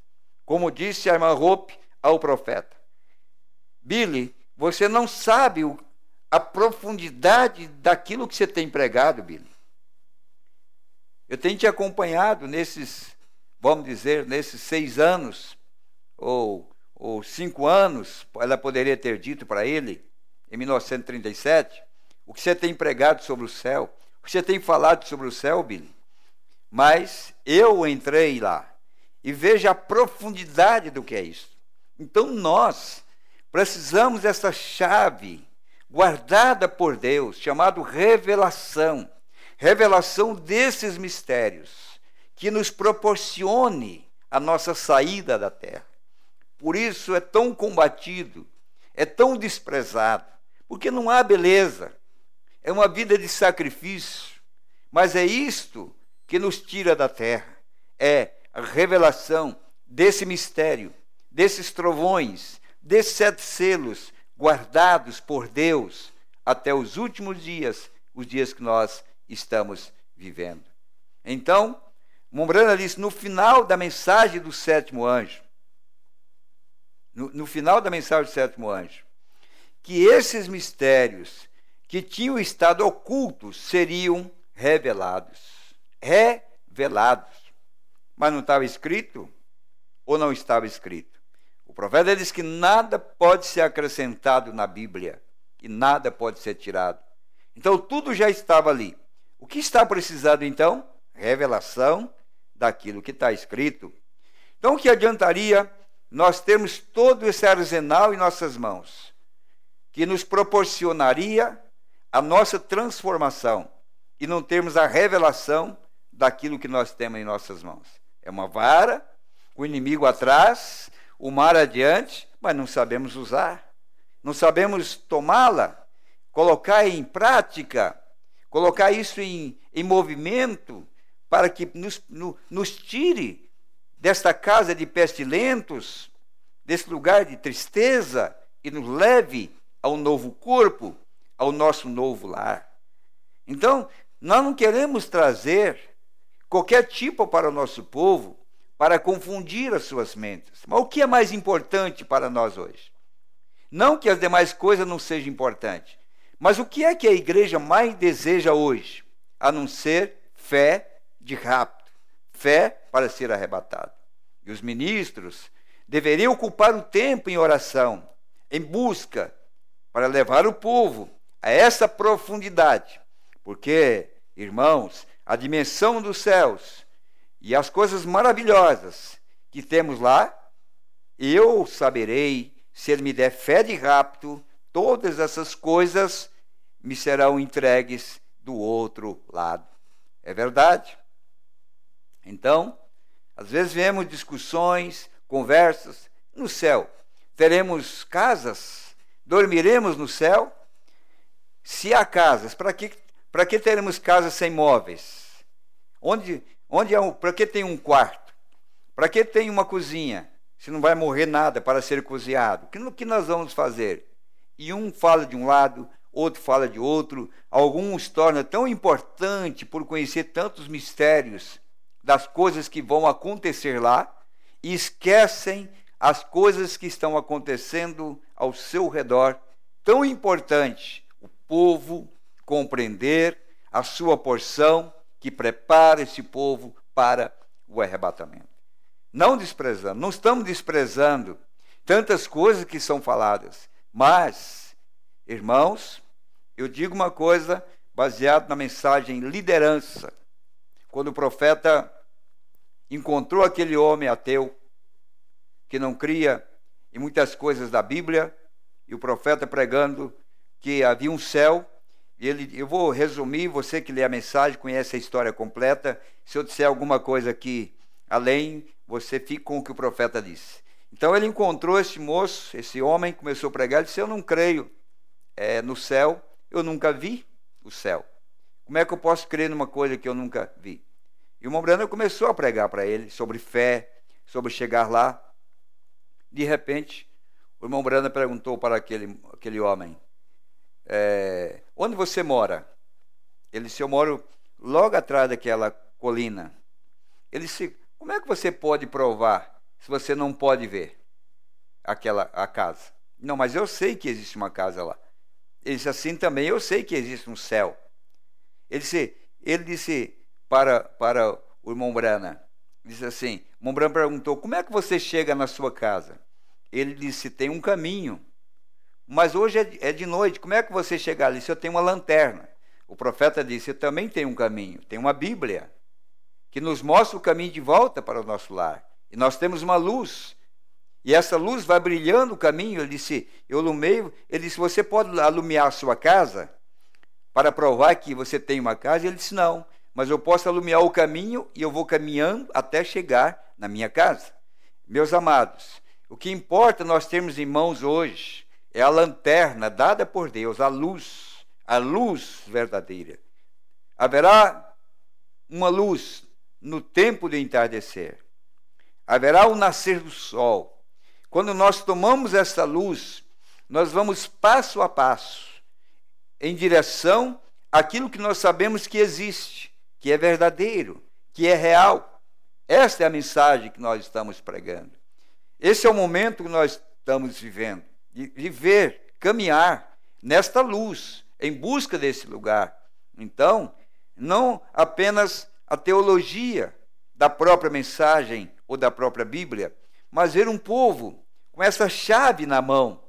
como disse a irmã Hope ao profeta. Billy, você não sabe a profundidade daquilo que você tem pregado, Billy. Eu tenho te acompanhado nesses, vamos dizer, nesses seis anos, ou, ou cinco anos, ela poderia ter dito para ele, em 1937, o que você tem pregado sobre o céu, o que você tem falado sobre o céu, Billy. Mas eu entrei lá e veja a profundidade do que é isso. Então nós precisamos dessa chave guardada por Deus, chamado revelação, revelação desses mistérios, que nos proporcione a nossa saída da terra. Por isso é tão combatido, é tão desprezado, porque não há beleza. É uma vida de sacrifício, mas é isto que nos tira da terra. É a revelação desse mistério, desses trovões, desses sete selos guardados por Deus até os últimos dias, os dias que nós estamos vivendo. Então, Mombrana disse no final da mensagem do sétimo anjo, no, no final da mensagem do sétimo anjo, que esses mistérios que tinham estado ocultos seriam revelados. Revelados. Mas não estava escrito? Ou não estava escrito? O profeta diz que nada pode ser acrescentado na Bíblia e nada pode ser tirado. Então tudo já estava ali. O que está precisado então? Revelação daquilo que está escrito. Então o que adiantaria nós termos todo esse arsenal em nossas mãos, que nos proporcionaria a nossa transformação e não termos a revelação daquilo que nós temos em nossas mãos? é uma vara, o inimigo atrás, o mar adiante, mas não sabemos usar, não sabemos tomá-la, colocar em prática, colocar isso em, em movimento, para que nos, no, nos tire desta casa de pestilentos, desse lugar de tristeza, e nos leve ao novo corpo, ao nosso novo lar. Então, nós não queremos trazer qualquer tipo para o nosso povo para confundir as suas mentes. Mas o que é mais importante para nós hoje? Não que as demais coisas não sejam importantes, mas o que é que a igreja mais deseja hoje, a não ser fé de rapto, fé para ser arrebatado? E os ministros deveriam ocupar o tempo em oração, em busca, para levar o povo a essa profundidade, porque, irmãos, a dimensão dos céus e as coisas maravilhosas que temos lá, eu saberei, se ele me der fé de rapto, todas essas coisas me serão entregues do outro lado. É verdade? Então, às vezes vemos discussões, conversas no céu. Teremos casas? Dormiremos no céu? Se há casas, para que para que teremos casas sem móveis? Onde, onde é um, para que tem um quarto? Para que tem uma cozinha? Se não vai morrer nada para ser cozinhado. O que nós vamos fazer? E um fala de um lado, outro fala de outro. Alguns torna tão importante por conhecer tantos mistérios das coisas que vão acontecer lá e esquecem as coisas que estão acontecendo ao seu redor, tão importante, o povo compreender a sua porção que prepara esse povo para o arrebatamento. Não desprezando, não estamos desprezando tantas coisas que são faladas, mas, irmãos, eu digo uma coisa baseado na mensagem liderança. Quando o profeta encontrou aquele homem ateu que não cria em muitas coisas da Bíblia, e o profeta pregando que havia um céu ele, eu vou resumir, você que lê a mensagem conhece a história completa. Se eu disser alguma coisa aqui além, você fica com o que o profeta disse. Então ele encontrou esse moço, esse homem, começou a pregar, ele disse: Eu não creio é, no céu, eu nunca vi o céu. Como é que eu posso crer numa coisa que eu nunca vi? E o Mombrana começou a pregar para ele sobre fé, sobre chegar lá. De repente, o irmão Brana perguntou para aquele, aquele homem: é, Onde você mora? Ele disse: Eu moro logo atrás daquela colina. Ele disse: Como é que você pode provar se você não pode ver aquela a casa? Não, mas eu sei que existe uma casa lá. Ele disse assim também: Eu sei que existe um céu. Ele disse, ele disse para, para o irmão Brana: Disse assim, Brana perguntou: Como é que você chega na sua casa? Ele disse: Tem um caminho. Mas hoje é, é de noite, como é que você chega ali se eu tenho uma lanterna? O profeta disse: Eu também tenho um caminho, tenho uma Bíblia, que nos mostra o caminho de volta para o nosso lar. E nós temos uma luz. E essa luz vai brilhando o caminho. Ele disse: Eu alumei. Ele disse: Você pode alumiar a sua casa para provar que você tem uma casa? Ele disse: Não, mas eu posso alumiar o caminho e eu vou caminhando até chegar na minha casa. Meus amados, o que importa nós termos em mãos hoje é a lanterna dada por Deus, a luz, a luz verdadeira. Haverá uma luz no tempo de entardecer. Haverá o nascer do sol. Quando nós tomamos essa luz, nós vamos passo a passo em direção àquilo que nós sabemos que existe, que é verdadeiro, que é real. Esta é a mensagem que nós estamos pregando. Esse é o momento que nós estamos vivendo de viver, caminhar nesta luz, em busca desse lugar. Então, não apenas a teologia da própria mensagem ou da própria Bíblia, mas ver um povo com essa chave na mão,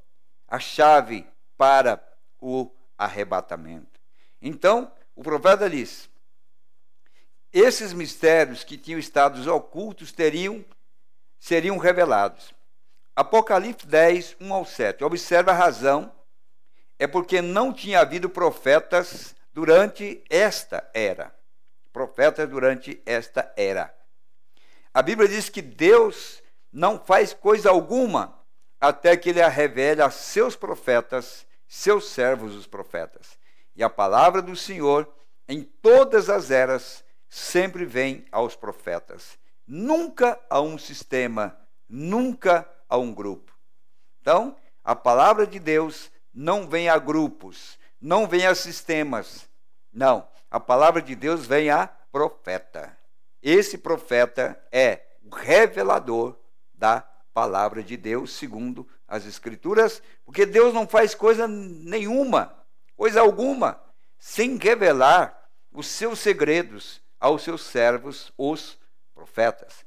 a chave para o arrebatamento. Então, o profeta diz: esses mistérios que tinham estado ocultos teriam seriam revelados. Apocalipse 10, 1 ao 7. Observe a razão. É porque não tinha havido profetas durante esta era. Profetas durante esta era. A Bíblia diz que Deus não faz coisa alguma até que ele a revele a seus profetas, seus servos, os profetas. E a palavra do Senhor, em todas as eras, sempre vem aos profetas. Nunca a um sistema, nunca a a um grupo. Então, a palavra de Deus não vem a grupos, não vem a sistemas. Não, a palavra de Deus vem a profeta. Esse profeta é o revelador da palavra de Deus, segundo as Escrituras, porque Deus não faz coisa nenhuma, coisa alguma, sem revelar os seus segredos aos seus servos, os profetas.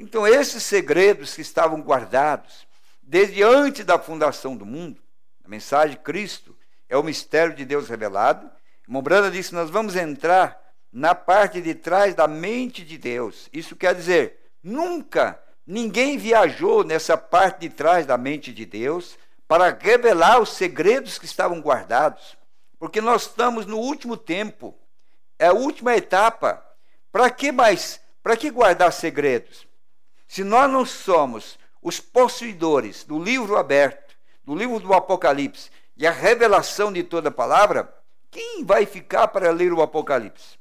Então, esses segredos que estavam guardados desde antes da fundação do mundo, a mensagem de Cristo é o mistério de Deus revelado. Irmão disse: Nós vamos entrar na parte de trás da mente de Deus. Isso quer dizer, nunca ninguém viajou nessa parte de trás da mente de Deus para revelar os segredos que estavam guardados, porque nós estamos no último tempo, é a última etapa. Para que mais? Para que guardar segredos? Se nós não somos os possuidores do livro aberto, do livro do Apocalipse e a revelação de toda a palavra, quem vai ficar para ler o Apocalipse?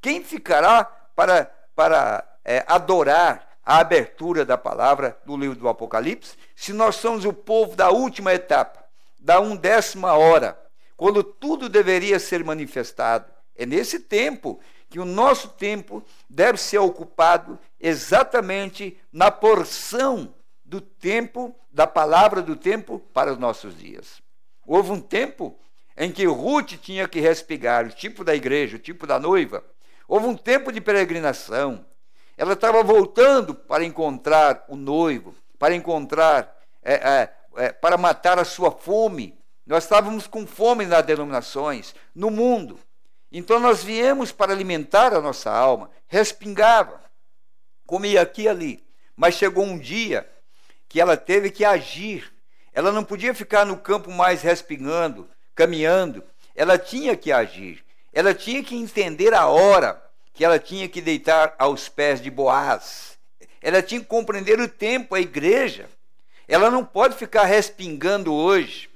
Quem ficará para, para é, adorar a abertura da palavra do livro do Apocalipse se nós somos o povo da última etapa, da undécima hora, quando tudo deveria ser manifestado? É nesse tempo que o nosso tempo deve ser ocupado exatamente na porção do tempo, da palavra do tempo para os nossos dias. Houve um tempo em que Ruth tinha que respigar o tipo da igreja, o tipo da noiva. Houve um tempo de peregrinação. Ela estava voltando para encontrar o noivo, para encontrar, é, é, é, para matar a sua fome. Nós estávamos com fome nas denominações, no mundo. Então nós viemos para alimentar a nossa alma, respingava, comia aqui e ali. Mas chegou um dia que ela teve que agir. Ela não podia ficar no campo mais respingando, caminhando. Ela tinha que agir. Ela tinha que entender a hora que ela tinha que deitar aos pés de Boaz. Ela tinha que compreender o tempo, a igreja. Ela não pode ficar respingando hoje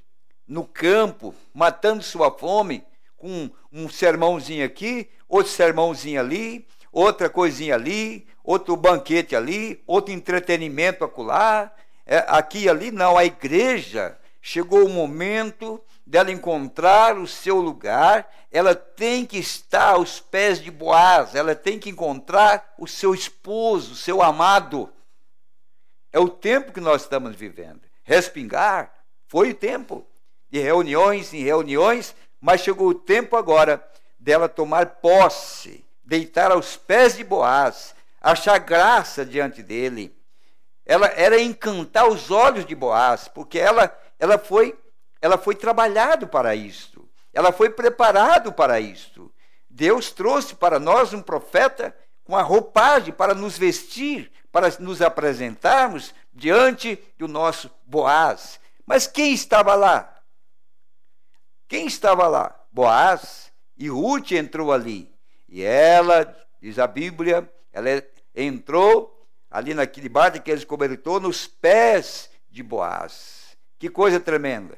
no campo, matando sua fome, com um sermãozinho aqui, outro sermãozinho ali, outra coisinha ali, outro banquete ali, outro entretenimento acolá, é, aqui ali não, a igreja chegou o momento dela encontrar o seu lugar, ela tem que estar aos pés de Boaz, ela tem que encontrar o seu esposo, o seu amado. É o tempo que nós estamos vivendo. Respingar foi o tempo de reuniões em reuniões, mas chegou o tempo agora dela tomar posse, deitar aos pés de Boaz, achar graça diante dele. Ela era encantar os olhos de Boaz, porque ela ela foi ela foi trabalhado para isto. Ela foi preparado para isto. Deus trouxe para nós um profeta com a roupagem para nos vestir, para nos apresentarmos diante do nosso Boaz. Mas quem estava lá? Quem estava lá? Boaz e Ruth entrou ali. E ela, diz a Bíblia, ela entrou ali naquele bar que eles cobertou nos pés de Boaz. Que coisa tremenda.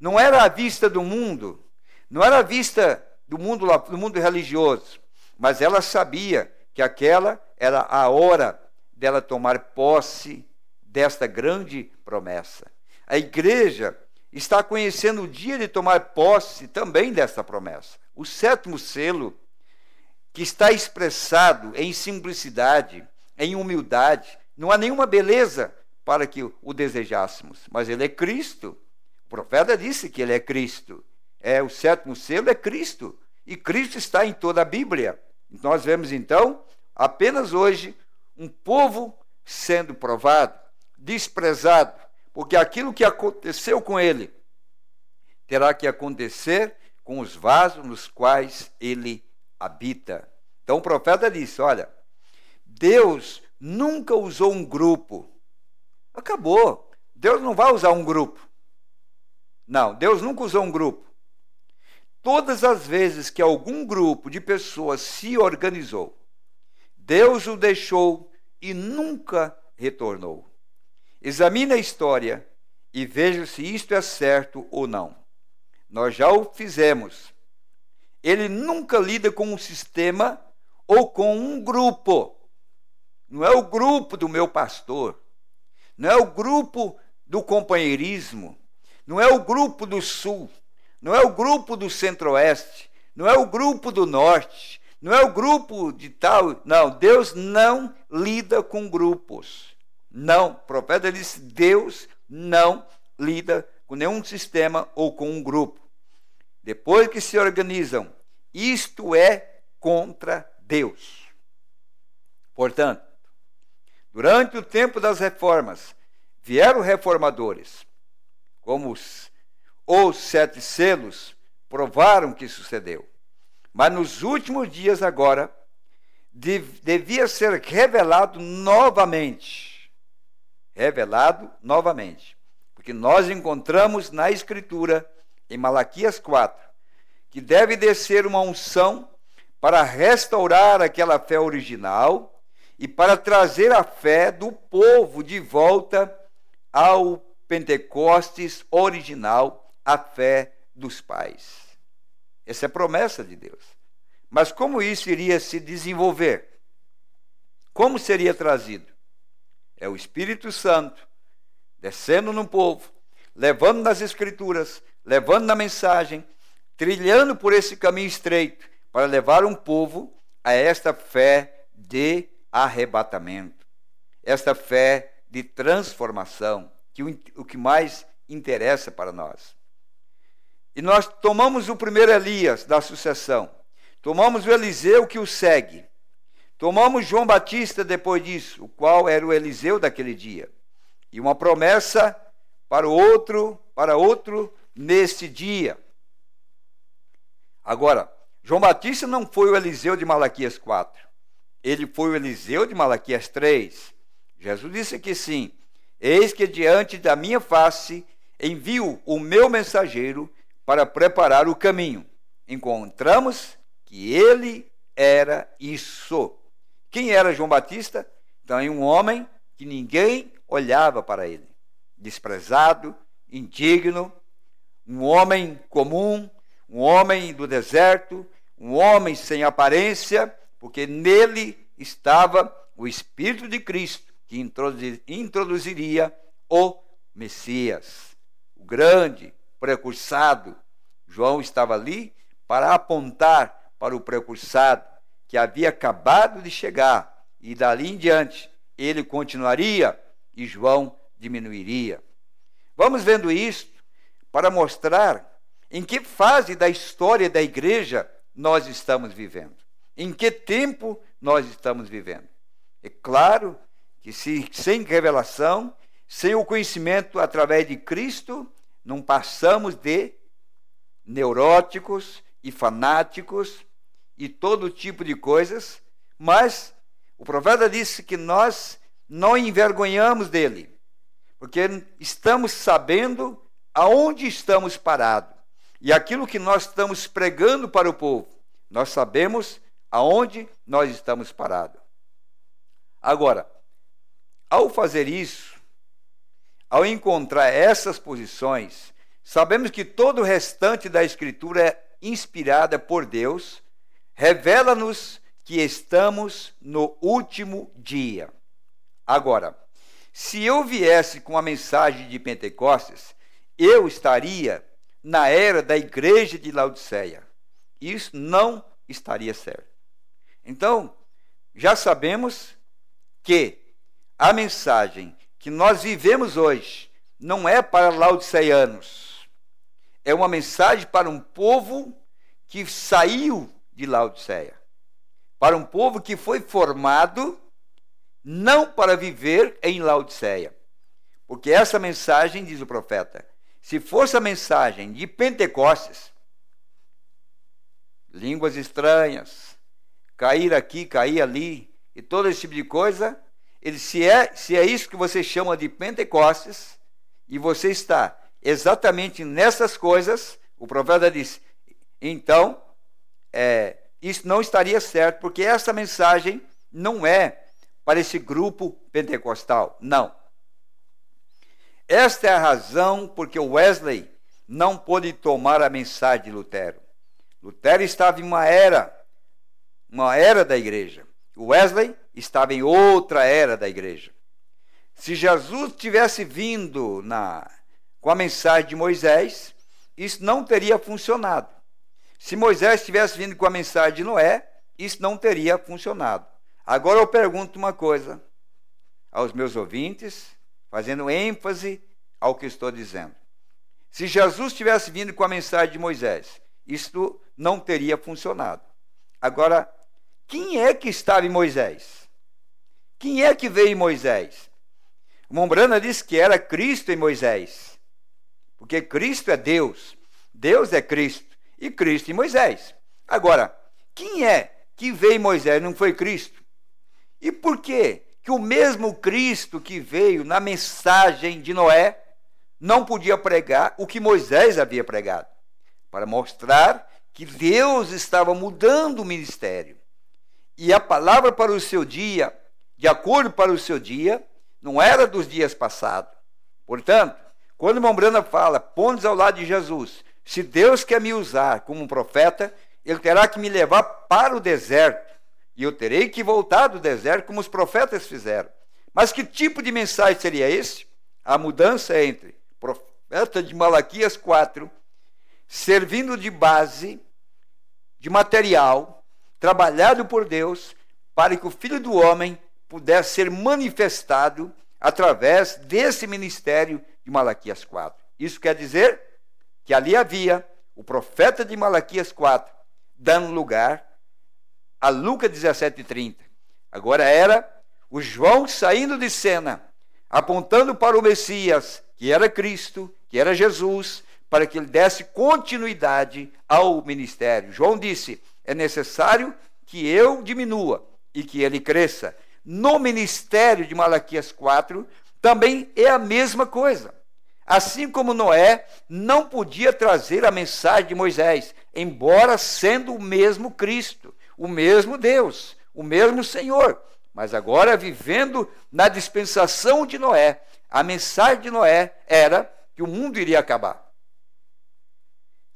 Não era a vista do mundo, não era a vista do mundo lá, do mundo religioso, mas ela sabia que aquela era a hora dela tomar posse desta grande promessa. A igreja está conhecendo o dia de tomar posse também desta promessa. O sétimo selo, que está expressado em simplicidade, em humildade, não há nenhuma beleza para que o desejássemos, mas ele é Cristo. O profeta disse que ele é Cristo. É o sétimo selo é Cristo, e Cristo está em toda a Bíblia. Nós vemos então, apenas hoje, um povo sendo provado, desprezado, porque aquilo que aconteceu com ele terá que acontecer com os vasos nos quais ele habita. Então o profeta disse: Olha, Deus nunca usou um grupo. Acabou. Deus não vai usar um grupo. Não, Deus nunca usou um grupo. Todas as vezes que algum grupo de pessoas se organizou, Deus o deixou e nunca retornou. Examine a história e veja se isto é certo ou não. Nós já o fizemos. Ele nunca lida com um sistema ou com um grupo. Não é o grupo do meu pastor, não é o grupo do companheirismo, não é o grupo do sul, não é o grupo do centro-oeste, não é o grupo do norte, não é o grupo de tal. Não, Deus não lida com grupos não profeta. disse: Deus não lida com nenhum sistema ou com um grupo. Depois que se organizam, isto é contra Deus. Portanto, durante o tempo das reformas, vieram reformadores, como os, os sete selos provaram que sucedeu. Mas nos últimos dias agora, devia ser revelado novamente revelado novamente. Porque nós encontramos na Escritura, em Malaquias 4, que deve descer uma unção para restaurar aquela fé original e para trazer a fé do povo de volta ao Pentecostes original, a fé dos pais. Essa é a promessa de Deus. Mas como isso iria se desenvolver? Como seria trazido? é o Espírito Santo descendo no povo, levando nas Escrituras, levando na mensagem, trilhando por esse caminho estreito para levar um povo a esta fé de arrebatamento, esta fé de transformação, que o que mais interessa para nós. E nós tomamos o primeiro Elias da sucessão, tomamos o Eliseu que o segue, Tomamos João Batista depois disso, o qual era o Eliseu daquele dia, e uma promessa para o outro, para outro neste dia. Agora, João Batista não foi o Eliseu de Malaquias 4. Ele foi o Eliseu de Malaquias 3. Jesus disse que sim. Eis que diante da minha face envio o meu mensageiro para preparar o caminho. Encontramos que ele era isso. Quem era João Batista? Então, um homem que ninguém olhava para ele, desprezado, indigno, um homem comum, um homem do deserto, um homem sem aparência, porque nele estava o Espírito de Cristo, que introduziria o Messias, o grande precursado. João estava ali para apontar para o precursado, que havia acabado de chegar, e dali em diante ele continuaria e João diminuiria. Vamos vendo isto para mostrar em que fase da história da igreja nós estamos vivendo, em que tempo nós estamos vivendo. É claro que se sem revelação, sem o conhecimento através de Cristo, não passamos de neuróticos e fanáticos e todo tipo de coisas, mas o profeta disse que nós não envergonhamos dele, porque estamos sabendo aonde estamos parados e aquilo que nós estamos pregando para o povo. Nós sabemos aonde nós estamos parados. Agora, ao fazer isso, ao encontrar essas posições, sabemos que todo o restante da Escritura é inspirada por Deus revela-nos que estamos no último dia. Agora, se eu viesse com a mensagem de Pentecostes, eu estaria na era da igreja de Laodiceia. Isso não estaria certo. Então, já sabemos que a mensagem que nós vivemos hoje não é para Laodiceianos. É uma mensagem para um povo que saiu de Laodiceia. Para um povo que foi formado não para viver em Laodiceia. Porque essa mensagem, diz o profeta, se fosse a mensagem de Pentecostes, línguas estranhas, cair aqui, cair ali, e todo esse tipo de coisa, ele, se, é, se é isso que você chama de Pentecostes, e você está exatamente nessas coisas, o profeta diz: então é, isso não estaria certo, porque essa mensagem não é para esse grupo pentecostal, não. Esta é a razão porque Wesley não pôde tomar a mensagem de Lutero. Lutero estava em uma era, uma era da igreja. Wesley estava em outra era da igreja. Se Jesus tivesse vindo na, com a mensagem de Moisés, isso não teria funcionado. Se Moisés tivesse vindo com a mensagem de Noé, isso não teria funcionado. Agora eu pergunto uma coisa aos meus ouvintes, fazendo ênfase ao que estou dizendo. Se Jesus tivesse vindo com a mensagem de Moisés, isto não teria funcionado. Agora, quem é que estava em Moisés? Quem é que veio em Moisés? Mombrana diz que era Cristo em Moisés, porque Cristo é Deus, Deus é Cristo e Cristo e Moisés. Agora, quem é que veio em Moisés não foi Cristo? E por quê? que o mesmo Cristo que veio na mensagem de Noé não podia pregar o que Moisés havia pregado, para mostrar que Deus estava mudando o ministério. E a palavra para o seu dia, de acordo para o seu dia, não era dos dias passados. Portanto, quando Mombrana fala, pondes ao lado de Jesus, se Deus quer me usar como um profeta, ele terá que me levar para o deserto. E eu terei que voltar do deserto, como os profetas fizeram. Mas que tipo de mensagem seria esse? A mudança entre profeta de Malaquias 4, servindo de base, de material, trabalhado por Deus, para que o Filho do Homem pudesse ser manifestado através desse ministério de Malaquias 4. Isso quer dizer que ali havia o profeta de Malaquias 4, dando lugar a Lucas 17,30. Agora era o João saindo de cena, apontando para o Messias, que era Cristo, que era Jesus, para que ele desse continuidade ao ministério. João disse: é necessário que eu diminua e que ele cresça. No ministério de Malaquias 4, também é a mesma coisa. Assim como Noé não podia trazer a mensagem de Moisés, embora sendo o mesmo Cristo, o mesmo Deus, o mesmo Senhor, mas agora vivendo na dispensação de Noé, a mensagem de Noé era que o mundo iria acabar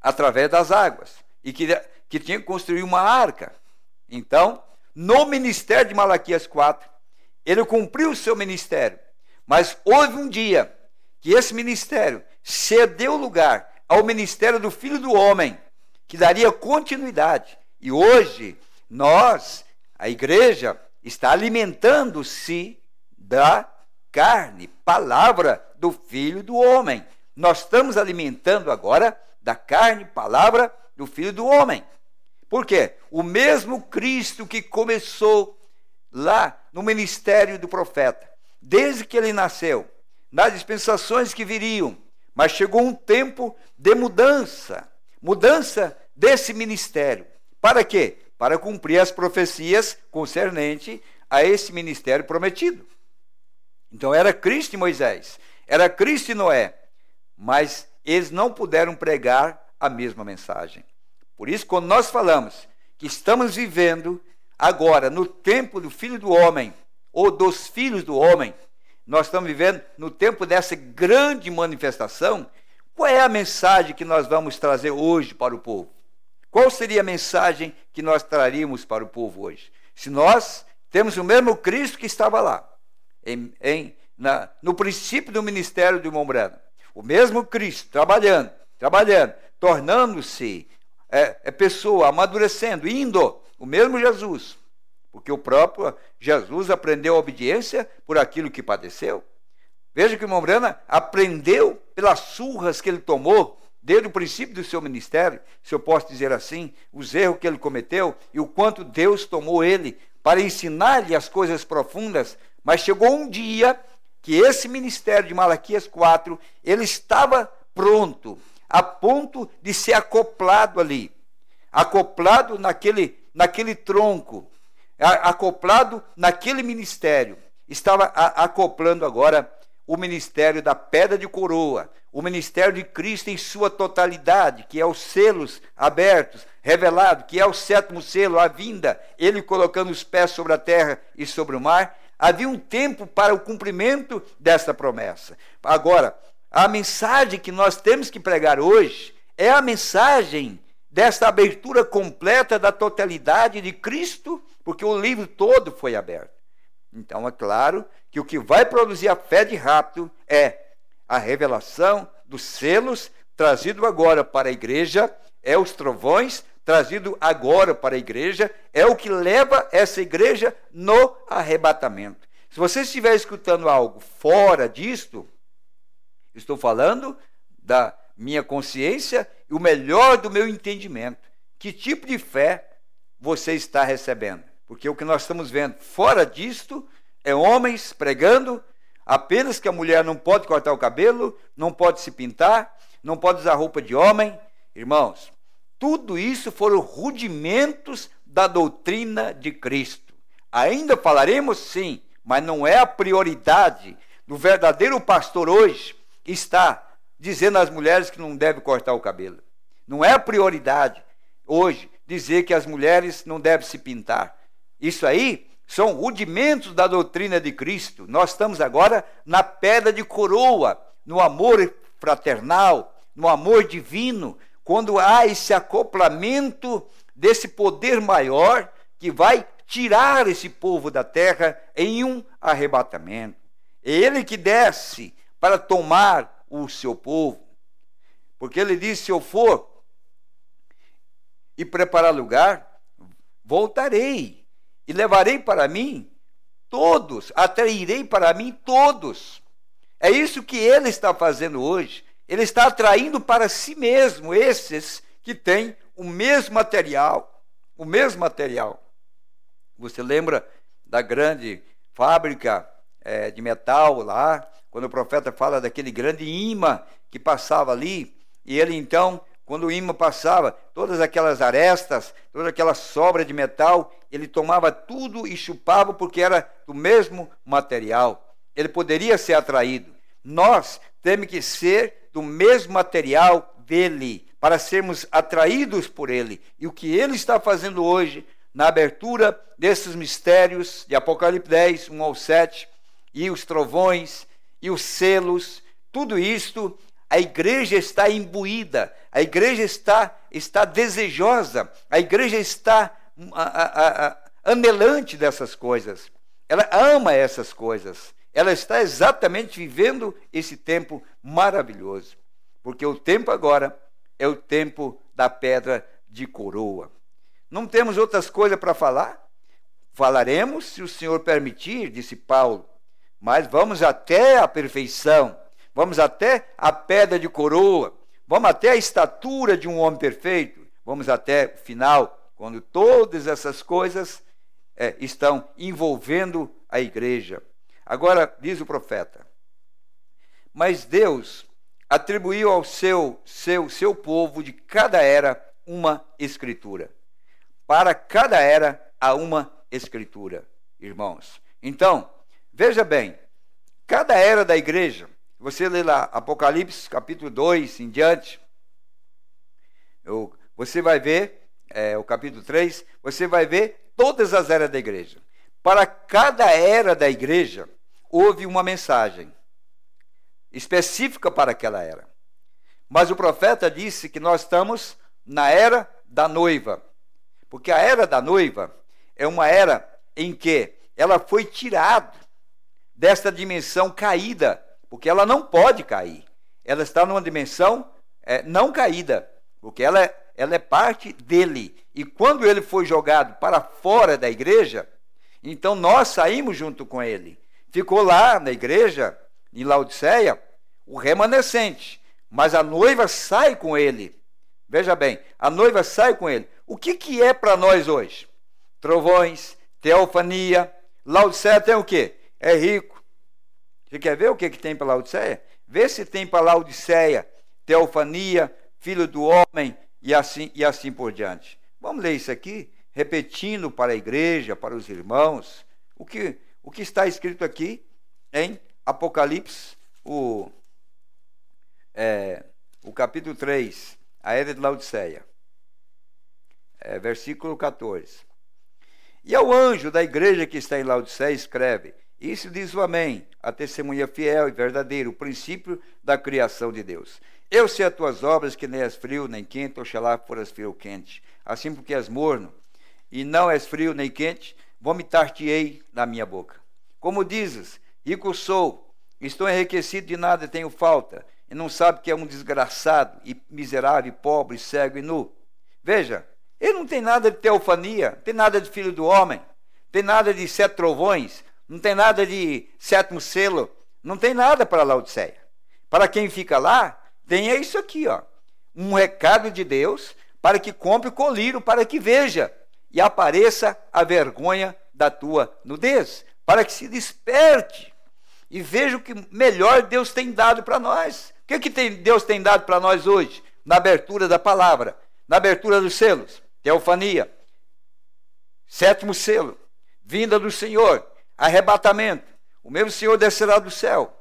através das águas e que, que tinha que construir uma arca. Então, no ministério de Malaquias 4, ele cumpriu o seu ministério, mas houve um dia que esse ministério cedeu lugar ao ministério do Filho do Homem, que daria continuidade. E hoje, nós, a igreja, está alimentando-se da carne, palavra do Filho do Homem. Nós estamos alimentando agora da carne, palavra do Filho do Homem. Por quê? O mesmo Cristo que começou lá no ministério do profeta, desde que ele nasceu, nas dispensações que viriam, mas chegou um tempo de mudança mudança desse ministério. Para quê? Para cumprir as profecias concernente a esse ministério prometido. Então era Cristo e Moisés, era Cristo e Noé, mas eles não puderam pregar a mesma mensagem. Por isso, quando nós falamos que estamos vivendo agora no tempo do Filho do Homem, ou dos filhos do homem, nós estamos vivendo no tempo dessa grande manifestação, qual é a mensagem que nós vamos trazer hoje para o povo? Qual seria a mensagem que nós traríamos para o povo hoje? Se nós temos o mesmo Cristo que estava lá, em, em, na, no princípio do ministério do irmão Breno, o mesmo Cristo trabalhando, trabalhando, tornando-se é, é pessoa, amadurecendo, indo, o mesmo Jesus, porque o próprio Jesus aprendeu a obediência por aquilo que padeceu. Veja que Brana aprendeu pelas surras que ele tomou desde o princípio do seu ministério, se eu posso dizer assim, os erros que ele cometeu e o quanto Deus tomou ele para ensinar-lhe as coisas profundas. Mas chegou um dia que esse ministério de Malaquias 4, ele estava pronto, a ponto de ser acoplado ali, acoplado naquele, naquele tronco, acoplado naquele ministério, estava acoplando agora o ministério da pedra de coroa, o ministério de Cristo em sua totalidade, que é os selos abertos, revelado, que é o sétimo selo, a vinda, ele colocando os pés sobre a terra e sobre o mar. Havia um tempo para o cumprimento desta promessa. Agora, a mensagem que nós temos que pregar hoje é a mensagem desta abertura completa da totalidade de Cristo porque o livro todo foi aberto. Então é claro que o que vai produzir a fé de rapto é a revelação dos selos trazido agora para a igreja, é os trovões trazido agora para a igreja, é o que leva essa igreja no arrebatamento. Se você estiver escutando algo fora disto, estou falando da minha consciência e o melhor do meu entendimento. Que tipo de fé você está recebendo? Porque o que nós estamos vendo fora disto é homens pregando apenas que a mulher não pode cortar o cabelo, não pode se pintar, não pode usar roupa de homem. Irmãos, tudo isso foram rudimentos da doutrina de Cristo. Ainda falaremos sim, mas não é a prioridade do verdadeiro pastor hoje está dizendo às mulheres que não deve cortar o cabelo. Não é a prioridade hoje dizer que as mulheres não devem se pintar. Isso aí são rudimentos da doutrina de Cristo. Nós estamos agora na pedra de coroa, no amor fraternal, no amor divino, quando há esse acoplamento desse poder maior que vai tirar esse povo da terra em um arrebatamento. É ele que desce para tomar o seu povo. Porque ele diz: se eu for e preparar lugar, voltarei e levarei para mim todos, atrairei para mim todos. É isso que ele está fazendo hoje. Ele está atraindo para si mesmo esses que têm o mesmo material, o mesmo material. Você lembra da grande fábrica é, de metal lá, quando o profeta fala daquele grande imã que passava ali, e ele então quando o imã passava, todas aquelas arestas, toda aquela sobra de metal, ele tomava tudo e chupava porque era do mesmo material. Ele poderia ser atraído. Nós temos que ser do mesmo material dele, para sermos atraídos por ele. E o que ele está fazendo hoje, na abertura desses mistérios de Apocalipse 10, 1 ao 7, e os trovões, e os selos, tudo isto a igreja está imbuída, a igreja está, está desejosa, a igreja está a, a, a, anelante dessas coisas, ela ama essas coisas, ela está exatamente vivendo esse tempo maravilhoso, porque o tempo agora é o tempo da pedra de coroa. Não temos outras coisas para falar? Falaremos, se o Senhor permitir, disse Paulo, mas vamos até a perfeição vamos até a pedra de coroa, vamos até a estatura de um homem perfeito, vamos até o final, quando todas essas coisas é, estão envolvendo a igreja. Agora, diz o profeta, mas Deus atribuiu ao seu, seu, seu povo de cada era uma escritura. Para cada era há uma escritura, irmãos. Então, veja bem, cada era da igreja você ler lá Apocalipse capítulo 2 em diante, eu, você vai ver, é, o capítulo 3, você vai ver todas as eras da igreja. Para cada era da igreja, houve uma mensagem específica para aquela era. Mas o profeta disse que nós estamos na era da noiva, porque a era da noiva é uma era em que ela foi tirada desta dimensão caída porque ela não pode cair. Ela está numa dimensão é, não caída, porque ela é, ela é parte dele. E quando ele foi jogado para fora da igreja, então nós saímos junto com ele. Ficou lá na igreja, em Laodiceia, o remanescente, mas a noiva sai com ele. Veja bem, a noiva sai com ele. O que, que é para nós hoje? Trovões, teofania. Laodiceia tem o quê? É rico você quer ver o que, que tem para Laodiceia? Vê se tem para Laodiceia, teofania, filho do homem e assim, e assim por diante. Vamos ler isso aqui, repetindo para a igreja, para os irmãos, o que, o que está escrito aqui em Apocalipse, o, é, o capítulo 3, a era de Laodiceia, é, versículo 14. E ao anjo da igreja que está em Laodiceia escreve: isso diz o Amém, a testemunha fiel e verdadeira, o princípio da criação de Deus. Eu sei as tuas obras, que nem és frio nem quente, oxalá foras frio ou quente. Assim porque és morno, e não és frio nem quente, vomitar-te-ei na minha boca. Como dizes, rico sou, estou enriquecido de nada e tenho falta, e não sabe que é um desgraçado, e miserável, e pobre, e cego e nu. Veja, ele não tem nada de teofania, tem nada de filho do homem, tem nada de sete trovões, não tem nada de sétimo selo, não tem nada para Laodiceia. Para quem fica lá, tem é isso aqui, ó. Um recado de Deus para que compre o colírio, para que veja e apareça a vergonha da tua nudez, para que se desperte e veja o que melhor Deus tem dado para nós. O que, é que tem, Deus tem dado para nós hoje? Na abertura da palavra, na abertura dos selos, teofania, sétimo selo, vinda do Senhor, arrebatamento. O meu Senhor descerá do céu.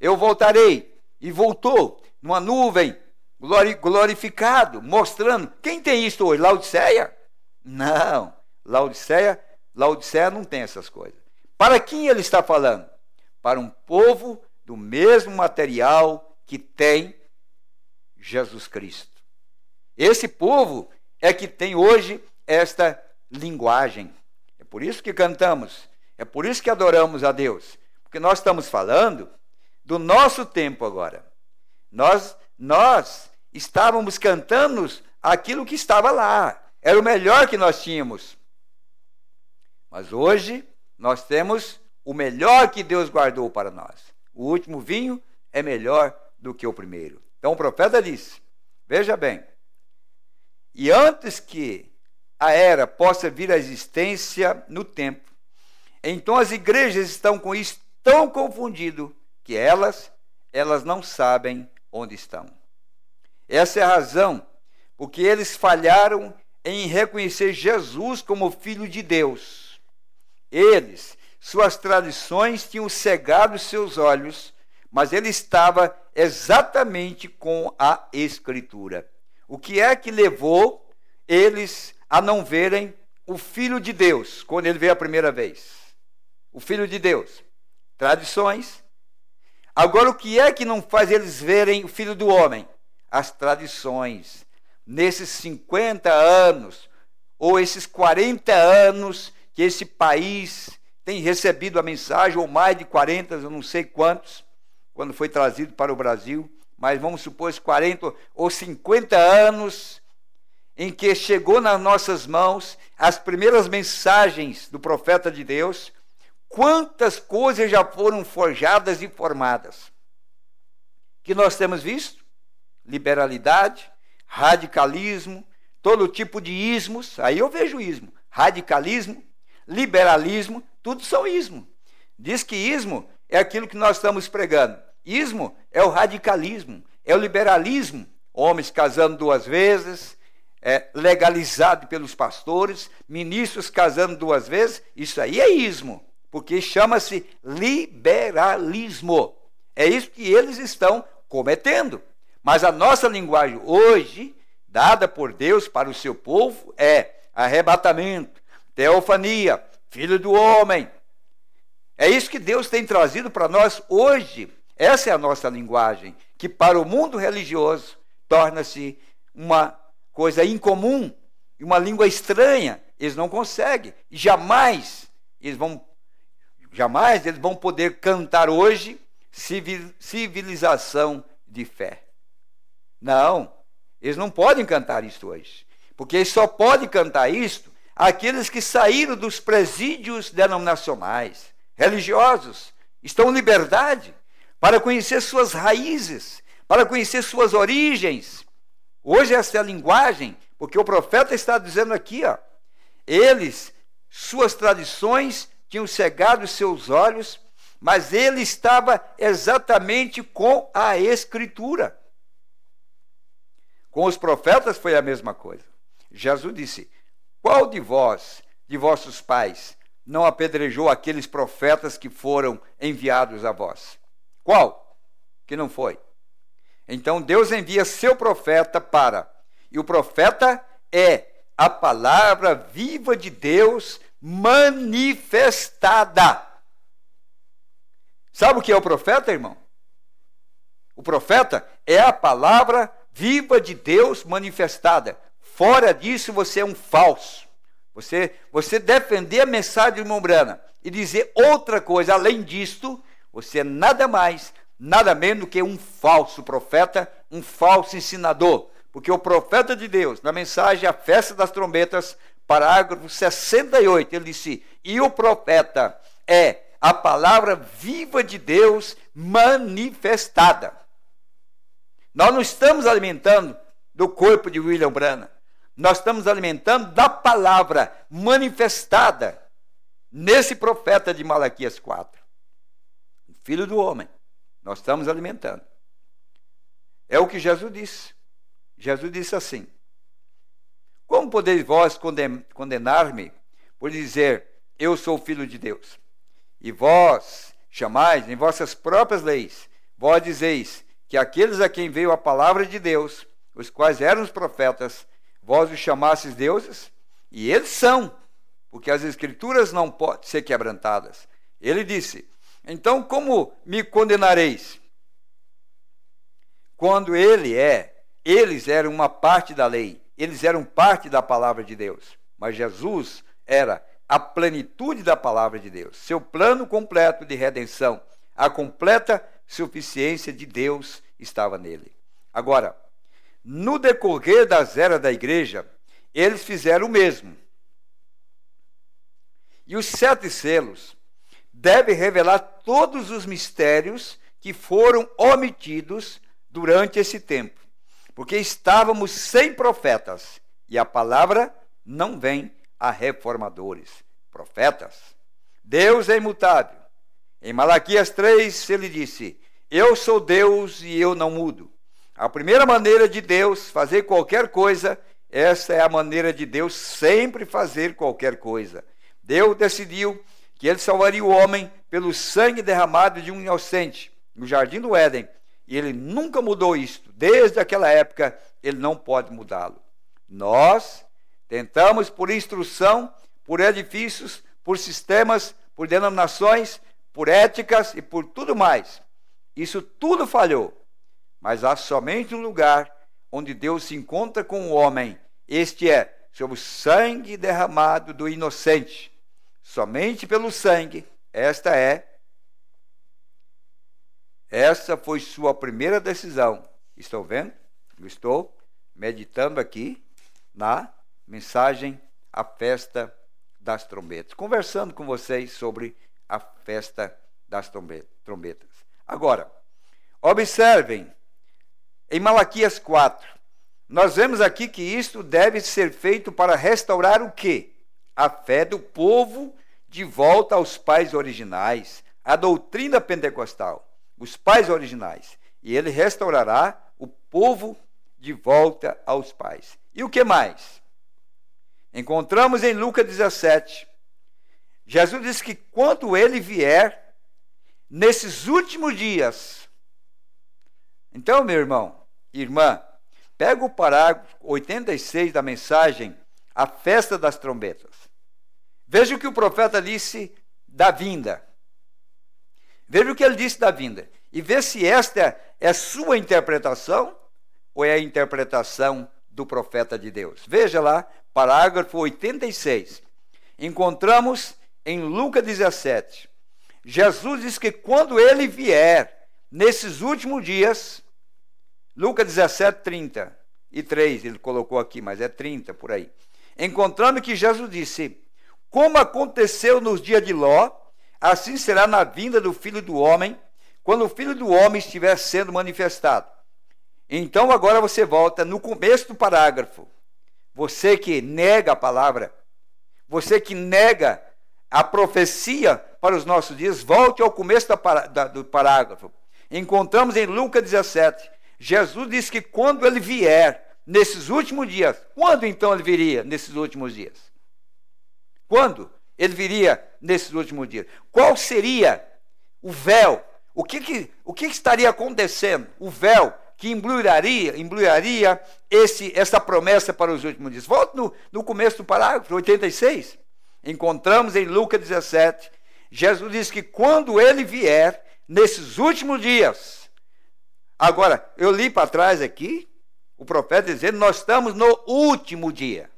Eu voltarei. E voltou numa nuvem, glorificado, mostrando. Quem tem isso hoje? Laodiceia? Não. Laodiceia, Laodiceia não tem essas coisas. Para quem ele está falando? Para um povo do mesmo material que tem Jesus Cristo. Esse povo é que tem hoje esta linguagem. É por isso que cantamos é por isso que adoramos a Deus, porque nós estamos falando do nosso tempo agora. Nós nós estávamos cantando aquilo que estava lá. Era o melhor que nós tínhamos. Mas hoje nós temos o melhor que Deus guardou para nós. O último vinho é melhor do que o primeiro. Então o profeta disse: Veja bem, e antes que a era possa vir à existência no tempo, então as igrejas estão com isso tão confundido que elas elas não sabem onde estão. Essa é a razão porque eles falharam em reconhecer Jesus como filho de Deus. Eles, suas tradições tinham cegado seus olhos, mas ele estava exatamente com a escritura. O que é que levou eles a não verem o filho de Deus quando ele veio a primeira vez? o Filho de Deus? Tradições. Agora, o que é que não faz eles verem o Filho do Homem? As tradições. Nesses 50 anos, ou esses 40 anos que esse país tem recebido a mensagem, ou mais de 40, eu não sei quantos, quando foi trazido para o Brasil, mas vamos supor esses 40 ou 50 anos em que chegou nas nossas mãos as primeiras mensagens do profeta de Deus, quantas coisas já foram forjadas e formadas. Que nós temos visto? Liberalidade, radicalismo, todo tipo de ismos. Aí eu vejo ismo. Radicalismo, liberalismo, tudo são ismo. Diz que ismo é aquilo que nós estamos pregando. Ismo é o radicalismo, é o liberalismo. Homens casando duas vezes, é, legalizado pelos pastores, ministros casando duas vezes, isso aí é ismo porque chama-se liberalismo. É isso que eles estão cometendo. Mas a nossa linguagem hoje, dada por Deus para o seu povo, é arrebatamento, teofania, filho do homem. É isso que Deus tem trazido para nós hoje. Essa é a nossa linguagem, que para o mundo religioso torna-se uma coisa incomum, uma língua estranha. Eles não conseguem, jamais eles vão jamais eles vão poder cantar hoje civilização de fé. Não, eles não podem cantar isso hoje, porque eles só podem cantar isto. aqueles que saíram dos presídios denominacionais, religiosos, estão em liberdade para conhecer suas raízes, para conhecer suas origens. Hoje essa é a linguagem, porque o profeta está dizendo aqui, ó, eles, suas tradições tinham cegado seus olhos, mas ele estava exatamente com a Escritura. Com os profetas foi a mesma coisa. Jesus disse: Qual de vós, de vossos pais, não apedrejou aqueles profetas que foram enviados a vós? Qual? Que não foi. Então Deus envia seu profeta para, e o profeta é a palavra viva de Deus manifestada. Sabe o que é o profeta, irmão? O profeta é a palavra viva de Deus manifestada. Fora disso, você é um falso. Você, você defender a mensagem de Mombrana e dizer outra coisa além disto, você é nada mais, nada menos que um falso profeta, um falso ensinador. Porque o profeta de Deus, na mensagem A Festa das Trombetas, parágrafo 68, ele disse: E o profeta é a palavra viva de Deus manifestada. Nós não estamos alimentando do corpo de William Brana. nós estamos alimentando da palavra manifestada nesse profeta de Malaquias 4. Filho do homem, nós estamos alimentando. É o que Jesus disse. Jesus disse assim: como podeis vós condenar-me por dizer, eu sou filho de Deus? E vós chamais em vossas próprias leis, vós dizeis que aqueles a quem veio a palavra de Deus, os quais eram os profetas, vós os chamastes deuses, e eles são, porque as escrituras não podem ser quebrantadas. Ele disse: Então como me condenareis? Quando ele é, eles eram uma parte da lei eles eram parte da palavra de Deus, mas Jesus era a plenitude da palavra de Deus, seu plano completo de redenção, a completa suficiência de Deus estava nele. Agora, no decorrer das eras da igreja, eles fizeram o mesmo. E os sete selos devem revelar todos os mistérios que foram omitidos durante esse tempo porque estávamos sem profetas, e a palavra não vem a reformadores, profetas. Deus é imutável. Em Malaquias 3, ele disse: Eu sou Deus e eu não mudo. A primeira maneira de Deus fazer qualquer coisa, essa é a maneira de Deus sempre fazer qualquer coisa. Deus decidiu que ele salvaria o homem pelo sangue derramado de um inocente no jardim do Éden, e ele nunca mudou isso desde aquela época, ele não pode mudá-lo. Nós tentamos por instrução, por edifícios, por sistemas, por denominações, por éticas e por tudo mais. Isso tudo falhou. Mas há somente um lugar onde Deus se encontra com o homem. Este é sobre o sangue derramado do inocente. Somente pelo sangue, esta é. Esta foi sua primeira decisão Estou vendo? estou meditando aqui na mensagem A Festa das Trombetas, conversando com vocês sobre a Festa das Trombetas. Agora, observem, em Malaquias 4, nós vemos aqui que isto deve ser feito para restaurar o quê? A fé do povo de volta aos pais originais, a doutrina pentecostal, os pais originais e ele restaurará o povo de volta aos pais. E o que mais? Encontramos em Lucas 17. Jesus disse que quando ele vier, nesses últimos dias. Então, meu irmão, irmã, pega o parágrafo 86 da mensagem, a festa das trombetas. Veja o que o profeta disse da vinda. Veja o que ele disse da vinda e ver se esta é sua interpretação ou é a interpretação do profeta de Deus. Veja lá, parágrafo 86. Encontramos em Lucas 17. Jesus diz que quando ele vier, nesses últimos dias, Lucas 17, 30 e 3, ele colocou aqui, mas é 30 por aí. Encontrando que Jesus disse: Como aconteceu nos dias de Ló, assim será na vinda do filho do homem quando o filho do homem estiver sendo manifestado. Então agora você volta no começo do parágrafo. Você que nega a palavra, você que nega a profecia para os nossos dias, volte ao começo da, da, do parágrafo. Encontramos em Lucas 17, Jesus diz que quando ele vier, nesses últimos dias, quando então ele viria nesses últimos dias? Quando ele viria nesses últimos dias? Qual seria o véu o que, que, o que, que estaria acontecendo? O véu que embrulharia, embrulharia esse, essa promessa para os últimos dias. Volto no, no começo do parágrafo 86. Encontramos em Lucas 17, Jesus diz que quando ele vier, nesses últimos dias. Agora, eu li para trás aqui, o profeta dizendo: Nós estamos no último dia.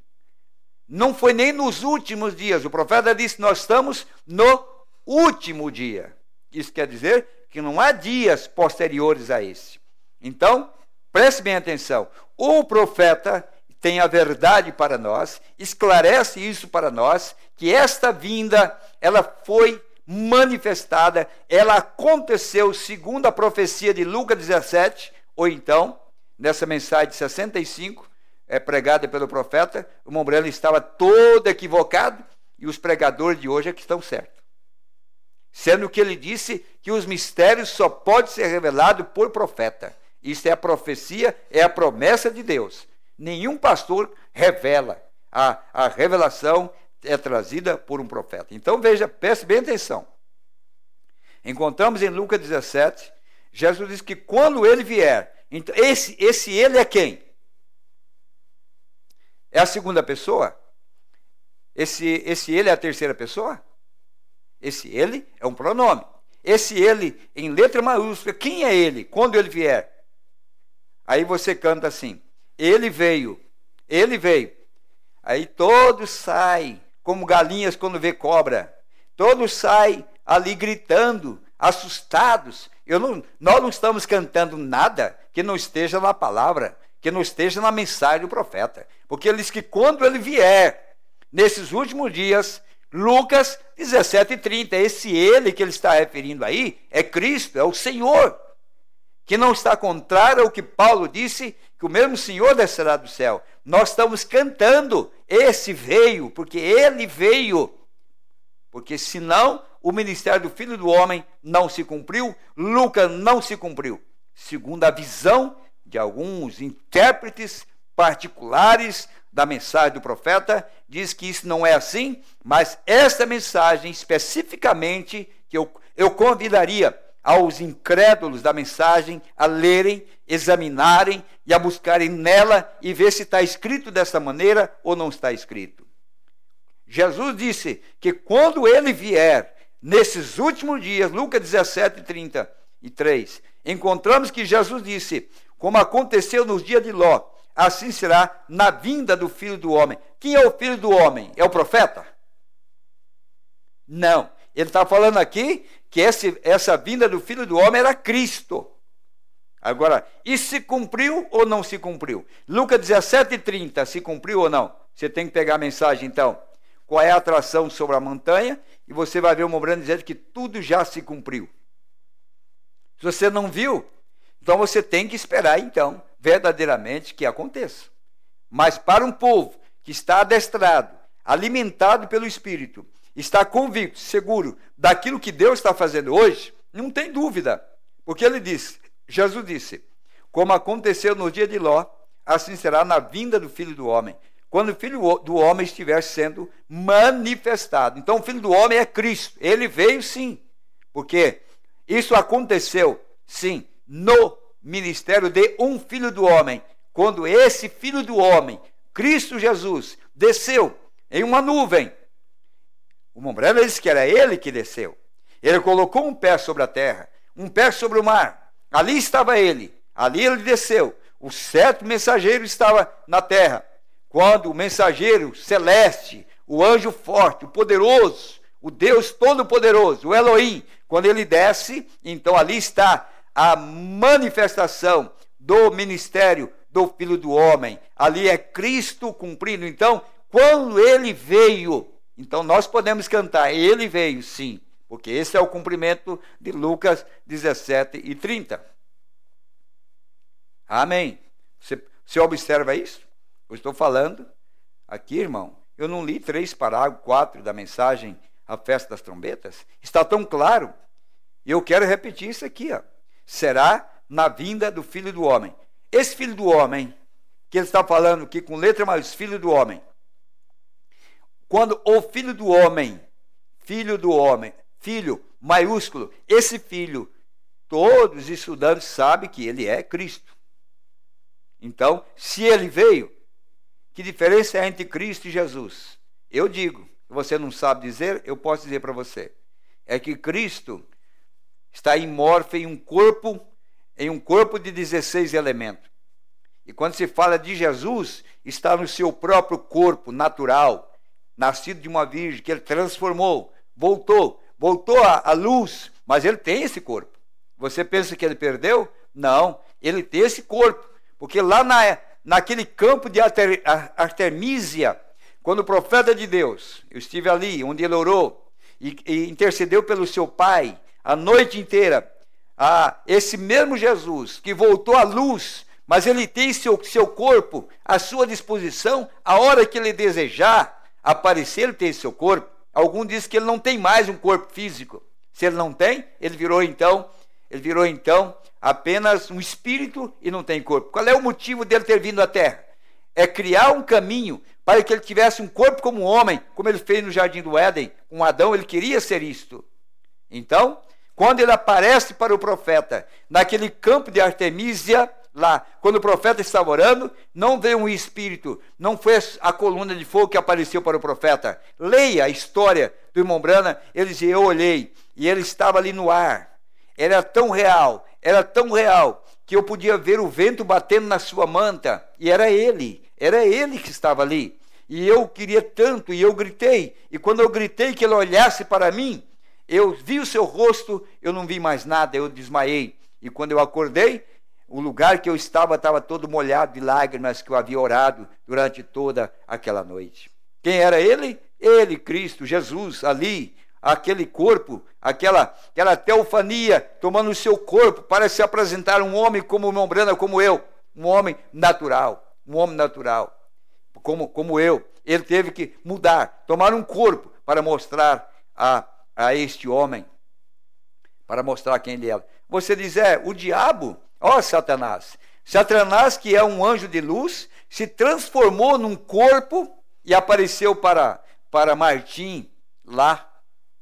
Não foi nem nos últimos dias. O profeta disse: Nós estamos no último dia. Isso quer dizer que não há dias posteriores a esse. Então, preste bem atenção. O profeta tem a verdade para nós, esclarece isso para nós, que esta vinda, ela foi manifestada, ela aconteceu segundo a profecia de Lucas 17, ou então, nessa mensagem de 65, é pregada pelo profeta, o Mombrano estava todo equivocado e os pregadores de hoje é que estão certos sendo que ele disse que os mistérios só podem ser revelados por profeta. Isso é a profecia, é a promessa de Deus. Nenhum pastor revela. A, a revelação é trazida por um profeta. Então veja, preste bem atenção. Encontramos em Lucas 17, Jesus diz que quando ele vier, então esse, esse ele é quem? É a segunda pessoa? Esse, esse ele é a terceira pessoa? Esse ele é um pronome. Esse ele em letra maiúscula, quem é ele? Quando ele vier? Aí você canta assim: Ele veio, ele veio. Aí todos saem, como galinhas quando vê cobra. Todos saem ali gritando, assustados. Eu não, nós não estamos cantando nada que não esteja na palavra, que não esteja na mensagem do profeta. Porque ele diz que quando ele vier, nesses últimos dias, Lucas 17,30. Esse ele que ele está referindo aí é Cristo, é o Senhor, que não está contrário ao que Paulo disse, que o mesmo Senhor descerá do céu. Nós estamos cantando, esse veio, porque ele veio. Porque senão o ministério do Filho do Homem não se cumpriu, Lucas não se cumpriu, segundo a visão de alguns intérpretes particulares da mensagem do profeta, diz que isso não é assim, mas esta mensagem especificamente que eu, eu convidaria aos incrédulos da mensagem a lerem, examinarem e a buscarem nela e ver se está escrito dessa maneira ou não está escrito. Jesus disse que quando ele vier, nesses últimos dias, Lucas 17, 33, encontramos que Jesus disse, como aconteceu nos dias de Ló, assim será na vinda do filho do homem. Quem é o filho do homem? É o profeta? Não. Ele está falando aqui que esse, essa vinda do filho do homem era Cristo. Agora, isso se cumpriu ou não se cumpriu? Lucas 17,30, se cumpriu ou não? Você tem que pegar a mensagem então. Qual é a atração sobre a montanha? E você vai ver o Mombrano dizendo que tudo já se cumpriu. Se você não viu, então você tem que esperar então verdadeiramente que aconteça. Mas para um povo que está adestrado, alimentado pelo Espírito, está convicto, seguro daquilo que Deus está fazendo hoje, não tem dúvida. Porque ele disse, Jesus disse, como aconteceu no dia de Ló, assim será na vinda do Filho do Homem, quando o Filho do Homem estiver sendo manifestado. Então o Filho do Homem é Cristo, ele veio sim, porque isso aconteceu, sim, no ministério de um filho do homem. Quando esse filho do homem, Cristo Jesus, desceu em uma nuvem, o Mombrana disse que era ele que desceu. Ele colocou um pé sobre a terra, um pé sobre o mar. Ali estava ele, ali ele desceu. O sétimo mensageiro estava na terra. Quando o mensageiro celeste, o anjo forte, o poderoso, o Deus Todo-Poderoso, o Elohim, quando ele desce, então ali está a manifestação do ministério do Filho do Homem. Ali é Cristo cumprindo. Então, quando ele veio, então nós podemos cantar, ele veio, sim, porque esse é o cumprimento de Lucas 17 e 30. Amém. Você, você observa isso? Eu estou falando aqui, irmão. Eu não li três parágrafos, quatro da mensagem A Festa das Trombetas. Está tão claro. E eu quero repetir isso aqui, ó será na vinda do filho do homem. Esse filho do homem, que ele está falando aqui com letra mais filho do homem. Quando o filho do homem, filho do homem, filho maiúsculo, esse filho, todos os estudantes sabem que ele é Cristo. Então, se ele veio, que diferença é entre Cristo e Jesus? Eu digo, você não sabe dizer, eu posso dizer para você. É que Cristo está imorfa em um corpo, em um corpo de 16 elementos. E quando se fala de Jesus, está no seu próprio corpo natural, nascido de uma virgem, que ele transformou, voltou, voltou à luz, mas ele tem esse corpo. Você pensa que ele perdeu? Não, ele tem esse corpo. Porque lá na, naquele campo de Artemisia, quando o profeta de Deus, eu estive ali, onde ele orou e, e intercedeu pelo seu pai, a noite inteira, a esse mesmo Jesus que voltou à luz, mas ele tem seu, seu corpo à sua disposição a hora que ele desejar aparecer, ele tem seu corpo. Alguns diz que ele não tem mais um corpo físico. Se ele não tem, ele virou então, ele virou então apenas um espírito e não tem corpo. Qual é o motivo dele ter vindo à Terra? É criar um caminho para que ele tivesse um corpo como um homem, como ele fez no jardim do Éden, com Adão, ele queria ser isto. Então, quando ele aparece para o profeta, naquele campo de Artemísia, lá, quando o profeta estava orando, não veio um espírito, não foi a coluna de fogo que apareceu para o profeta. Leia a história do irmão Brana, ele dizia: Eu olhei, e ele estava ali no ar. Era tão real, era tão real, que eu podia ver o vento batendo na sua manta, e era ele, era ele que estava ali. E eu queria tanto, e eu gritei, e quando eu gritei que ele olhasse para mim, eu vi o seu rosto, eu não vi mais nada, eu desmaiei. E quando eu acordei, o lugar que eu estava estava todo molhado de lágrimas que eu havia orado durante toda aquela noite. Quem era ele? Ele, Cristo, Jesus, ali, aquele corpo, aquela, aquela teofania, tomando o seu corpo para se apresentar um homem como membrana, como eu, um homem natural, um homem natural, como, como eu. Ele teve que mudar, tomar um corpo para mostrar a a este homem para mostrar quem ele é. Você diz, é, o diabo, ó Satanás, Satanás, que é um anjo de luz, se transformou num corpo e apareceu para, para Martim lá.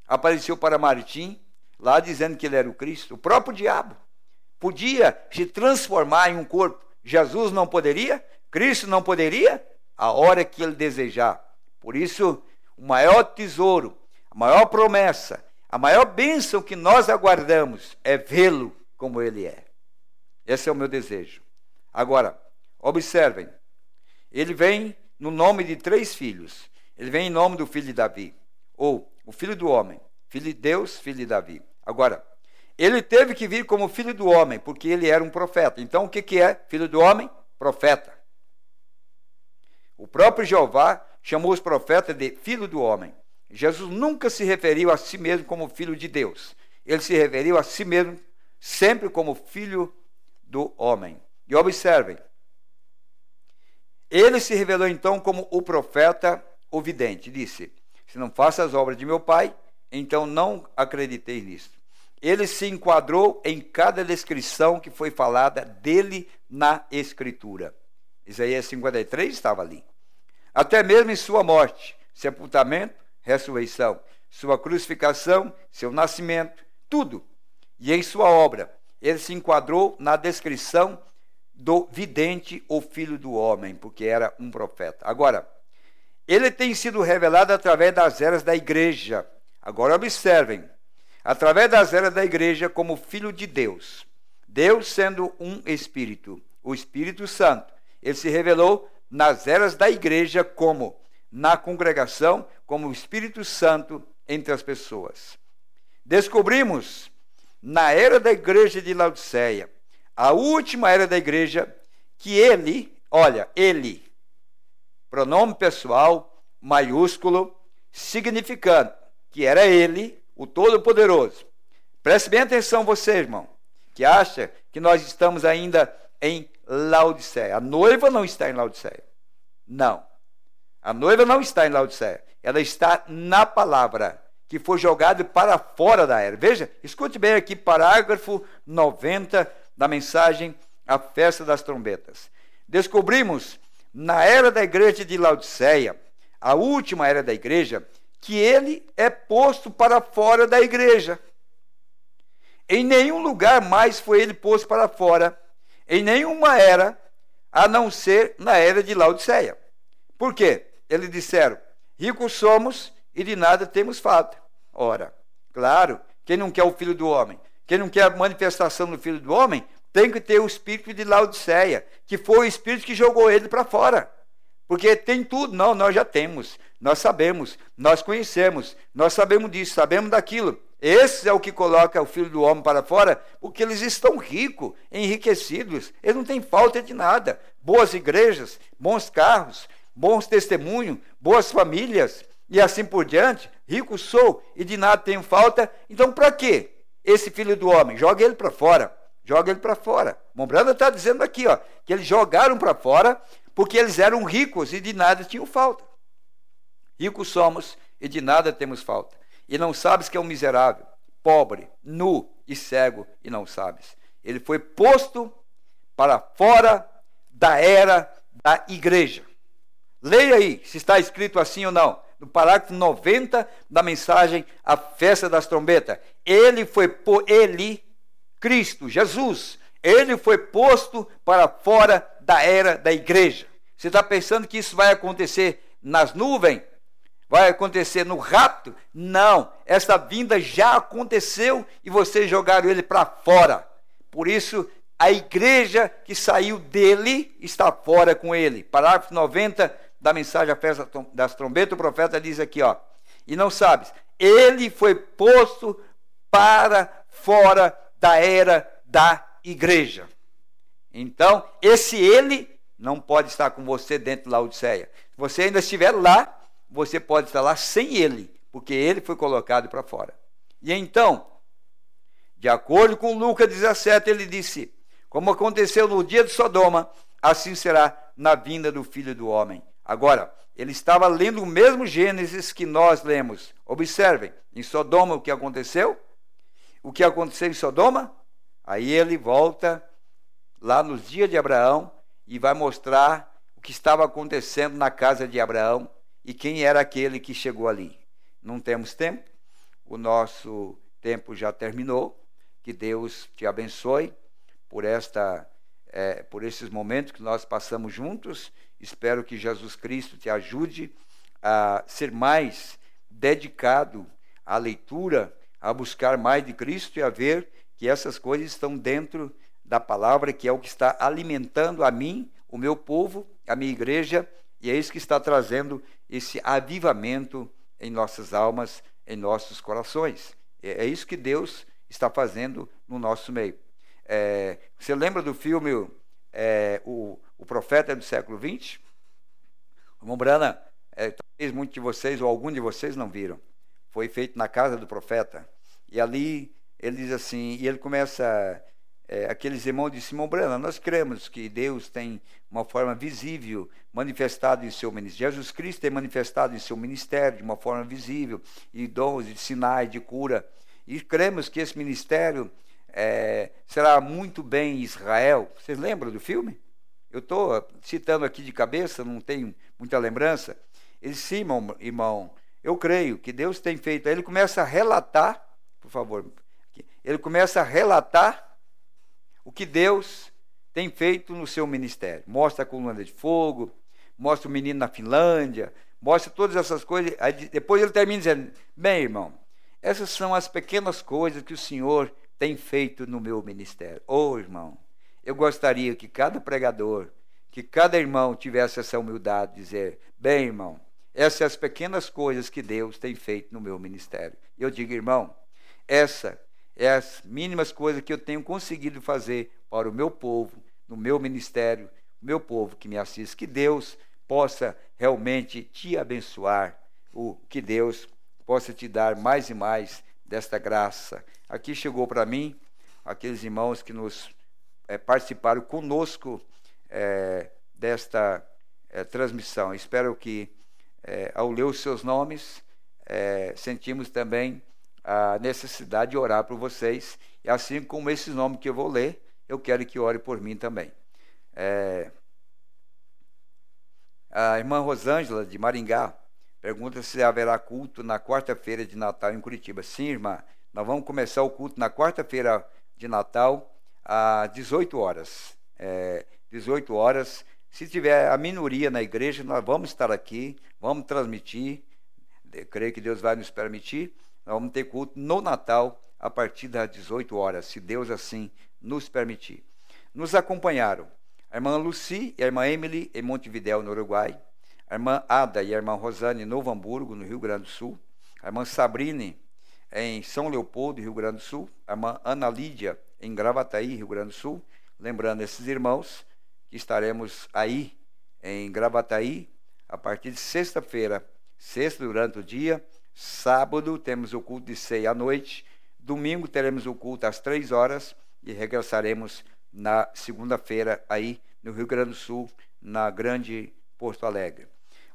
Apareceu para Martim lá dizendo que ele era o Cristo. O próprio diabo podia se transformar em um corpo. Jesus não poderia, Cristo não poderia, a hora que ele desejar. Por isso, o maior tesouro a maior promessa, a maior bênção que nós aguardamos é vê-lo como ele é. Esse é o meu desejo. Agora, observem, ele vem no nome de três filhos. Ele vem em nome do filho de Davi, ou o filho do homem, filho de Deus, filho de Davi. Agora, ele teve que vir como filho do homem, porque ele era um profeta. Então, o que, que é filho do homem? Profeta. O próprio Jeová chamou os profetas de filho do homem. Jesus nunca se referiu a si mesmo como filho de Deus. Ele se referiu a si mesmo sempre como filho do homem. E observem, ele se revelou então como o profeta, o vidente. Disse: Se não faço as obras de meu pai, então não acreditei nisto. Ele se enquadrou em cada descrição que foi falada dele na Escritura. Isaías 53 estava ali. Até mesmo em sua morte, sepultamento ressurreição, sua crucificação, seu nascimento, tudo. E em sua obra, ele se enquadrou na descrição do vidente ou filho do homem, porque era um profeta. Agora, ele tem sido revelado através das eras da igreja. Agora observem, através das eras da igreja como filho de Deus. Deus sendo um espírito, o Espírito Santo. Ele se revelou nas eras da igreja como na congregação como o Espírito Santo entre as pessoas. Descobrimos, na era da igreja de Laodiceia, a última era da igreja, que ele, olha, ele, pronome pessoal, maiúsculo, significando que era ele, o Todo-Poderoso. Preste bem atenção você, irmão, que acha que nós estamos ainda em Laodiceia. A noiva não está em Laodiceia. Não. A noiva não está em Laodiceia, ela está na palavra que foi jogada para fora da era. Veja, escute bem aqui, parágrafo 90 da mensagem A Festa das Trombetas. Descobrimos na era da igreja de Laodiceia, a última era da igreja, que ele é posto para fora da igreja. Em nenhum lugar mais foi ele posto para fora, em nenhuma era, a não ser na era de Laodiceia. Por quê? Eles disseram: Ricos somos e de nada temos falta. Ora, claro, quem não quer o filho do homem? Quem não quer a manifestação do filho do homem? Tem que ter o espírito de Laodiceia, que foi o espírito que jogou ele para fora. Porque tem tudo. Não, nós já temos. Nós sabemos. Nós conhecemos. Nós sabemos disso, sabemos daquilo. Esse é o que coloca o filho do homem para fora, porque eles estão ricos, enriquecidos, eles não têm falta de nada. Boas igrejas, bons carros, bons testemunhos, boas famílias e assim por diante, rico sou e de nada tenho falta, então para quê? Esse filho do homem, joga ele para fora, joga ele para fora. Mombrana está dizendo aqui, ó, que eles jogaram para fora porque eles eram ricos e de nada tinham falta. Ricos somos e de nada temos falta. E não sabes que é um miserável, pobre, nu e cego e não sabes. Ele foi posto para fora da era da igreja. Leia aí se está escrito assim ou não. No parágrafo 90 da mensagem A Festa das Trombetas. Ele foi por ele, Cristo, Jesus, ele foi posto para fora da era da igreja. Você está pensando que isso vai acontecer nas nuvens? Vai acontecer no rapto? Não, essa vinda já aconteceu e vocês jogaram ele para fora. Por isso, a igreja que saiu dele está fora com ele. Parágrafo 90 da mensagem das trombetas, o profeta diz aqui, ó. E não sabes, ele foi posto para fora da era da igreja. Então, esse ele não pode estar com você dentro da Odisseia. Se você ainda estiver lá, você pode estar lá sem ele, porque ele foi colocado para fora. E então, de acordo com Lucas 17, ele disse: Como aconteceu no dia de Sodoma, assim será na vinda do filho do homem. Agora, ele estava lendo o mesmo Gênesis que nós lemos. Observem, em Sodoma o que aconteceu? O que aconteceu em Sodoma? Aí ele volta lá nos dias de Abraão e vai mostrar o que estava acontecendo na casa de Abraão e quem era aquele que chegou ali. Não temos tempo, o nosso tempo já terminou. Que Deus te abençoe por esta, é, por esses momentos que nós passamos juntos Espero que Jesus Cristo te ajude a ser mais dedicado à leitura, a buscar mais de Cristo e a ver que essas coisas estão dentro da palavra, que é o que está alimentando a mim, o meu povo, a minha igreja, e é isso que está trazendo esse avivamento em nossas almas, em nossos corações. É, é isso que Deus está fazendo no nosso meio. É, você lembra do filme é, o, o profeta é do século XX. O irmão Brana, é, talvez muitos de vocês ou algum de vocês não viram. Foi feito na casa do profeta. E ali ele diz assim, e ele começa é, aqueles irmãos de Simão Brana, nós cremos que Deus tem uma forma visível manifestado em seu ministério. Jesus Cristo tem manifestado em seu ministério de uma forma visível, e dons, de sinais, de cura. E cremos que esse ministério é, será muito bem em Israel. Vocês lembram do filme? Eu estou citando aqui de cabeça, não tenho muita lembrança. Ele sim, irmão, eu creio que Deus tem feito. Aí ele começa a relatar, por favor, ele começa a relatar o que Deus tem feito no seu ministério. Mostra a coluna de fogo, mostra o menino na Finlândia, mostra todas essas coisas. Aí depois ele termina dizendo: Bem, irmão, essas são as pequenas coisas que o Senhor tem feito no meu ministério. Ô, oh, irmão, eu gostaria que cada pregador, que cada irmão tivesse essa humildade de dizer: bem, irmão, essas são as pequenas coisas que Deus tem feito no meu ministério. Eu digo, irmão, essa é as mínimas coisas que eu tenho conseguido fazer para o meu povo, no meu ministério, o meu povo que me assiste. Que Deus possa realmente te abençoar, o que Deus possa te dar mais e mais desta graça. Aqui chegou para mim aqueles irmãos que nos é, participaram conosco é, desta é, transmissão. Espero que, ao ler os seus nomes, sentimos também a necessidade de orar por vocês. E assim como esses nomes que eu vou ler, eu quero que ore por mim também. a irmã Rosângela, de Maringá, pergunta se haverá culto na quarta-feira de Natal em Curitiba. Sim, irmã, nós vamos começar o culto na quarta-feira de Natal às 18 horas. É, 18 horas. Se tiver a minoria na igreja, nós vamos estar aqui, vamos transmitir. Eu creio que Deus vai nos permitir. Nós vamos ter culto no Natal a partir das 18 horas, se Deus assim nos permitir. Nos acompanharam a irmã Lucy e a irmã Emily em Montevidéu, no Uruguai, a irmã Ada e a irmã Rosane em Novo Hamburgo, no Rio Grande do Sul, a irmã Sabrine em São Leopoldo, Rio Grande do Sul, a irmã Ana Lídia em Gravataí, Rio Grande do Sul. Lembrando esses irmãos que estaremos aí em Gravataí a partir de sexta-feira, sexta durante o dia, sábado temos o culto de ceia à noite, domingo teremos o culto às três horas e regressaremos na segunda-feira aí no Rio Grande do Sul, na grande Porto Alegre.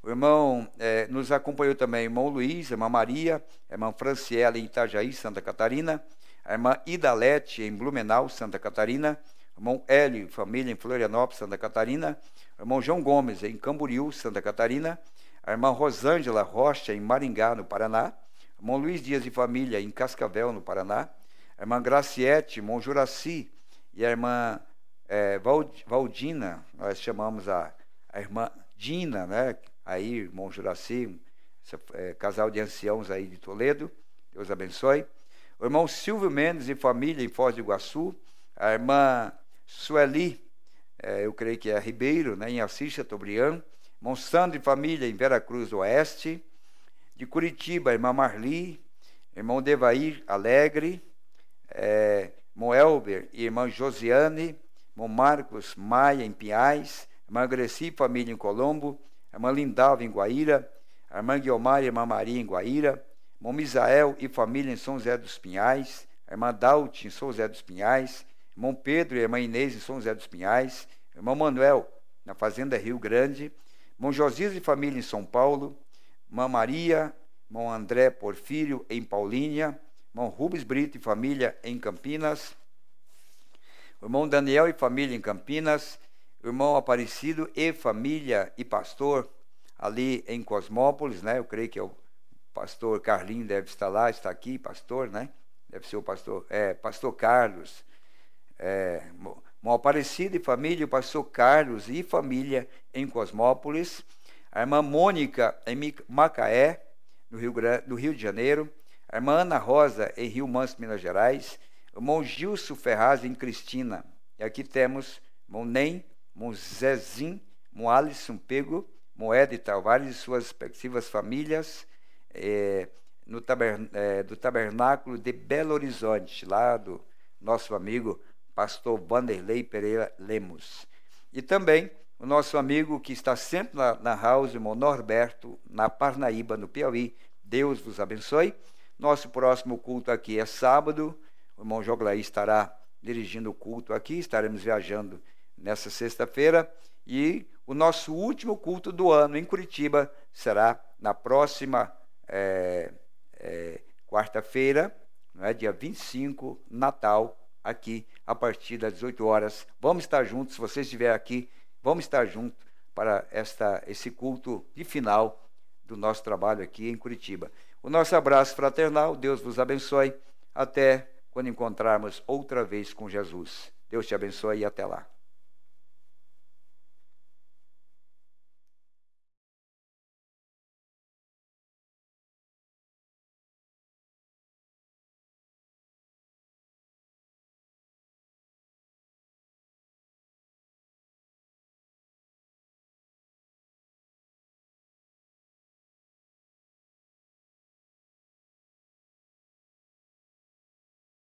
O irmão é, nos acompanhou também, irmão Luiz, irmã Maria, irmã Franciela em Itajaí, Santa Catarina, a irmã Idalete, em Blumenau, Santa Catarina, irmão Hélio, família em Florianópolis, Santa Catarina, irmão João Gomes, em Camboriú, Santa Catarina, a irmã Rosângela Rocha, em Maringá, no Paraná, irmão Luiz Dias e família, em Cascavel, no Paraná, a irmã Graciete, irmão Juraci, e a irmã é, Valdina, nós chamamos a, a irmã Dina, né? Aí, irmão Juraci, é, casal de anciãos aí de Toledo, Deus abençoe o irmão Silvio Mendes e família em Foz do Iguaçu, a irmã Sueli, é, eu creio que é Ribeiro, né, em Assis Chateaubriand, irmão Sandro e família em Vera Cruz Oeste, de Curitiba, a irmã Marli, irmão Devair Alegre, eh, irmão Elber e irmã Josiane, irmão Marcos Maia em Piais, irmã Greci família em Colombo, irmã Lindalva em Guaíra, a irmã Guiomar e irmã Maria em Guaíra, Misael e família em São José dos Pinhais, a irmã Daut em São José dos Pinhais, irmão Pedro e irmã Inês em São José dos Pinhais, irmão Manuel na Fazenda Rio Grande, irmão Josias e família em São Paulo, irmã Maria, irmão André Porfírio em Paulínia, irmão Rubens Brito e família em Campinas, irmão Daniel e família em Campinas, irmão Aparecido e família e pastor ali em Cosmópolis, né? Eu creio que é o pastor Carlinho deve estar lá, está aqui, pastor, né? Deve ser o pastor, é, pastor Carlos. É, Aparecida e família, o pastor Carlos e família em Cosmópolis. A irmã Mônica em Macaé, no Rio, Grande, no Rio de Janeiro. A irmã Ana Rosa em Rio Manso, Minas Gerais. O irmão Gilson Ferraz em Cristina. E aqui temos irmão Nem, irmão Zezim, irmão Alisson Pego, Moeda e Tavares e suas respectivas famílias é, no é, do tabernáculo de Belo Horizonte, lá do nosso amigo pastor Vanderlei Pereira Lemos. E também o nosso amigo que está sempre na, na house, irmão Norberto, na Parnaíba, no Piauí. Deus vos abençoe. Nosso próximo culto aqui é sábado. O irmão Joglaí estará dirigindo o culto aqui, estaremos viajando nessa sexta-feira. E o nosso último culto do ano em Curitiba será na próxima é, é, quarta-feira, né, dia 25, Natal, aqui a partir das 18 horas. Vamos estar juntos, se você estiver aqui, vamos estar juntos para esta, esse culto de final do nosso trabalho aqui em Curitiba. O nosso abraço fraternal, Deus vos abençoe. Até quando encontrarmos outra vez com Jesus. Deus te abençoe e até lá.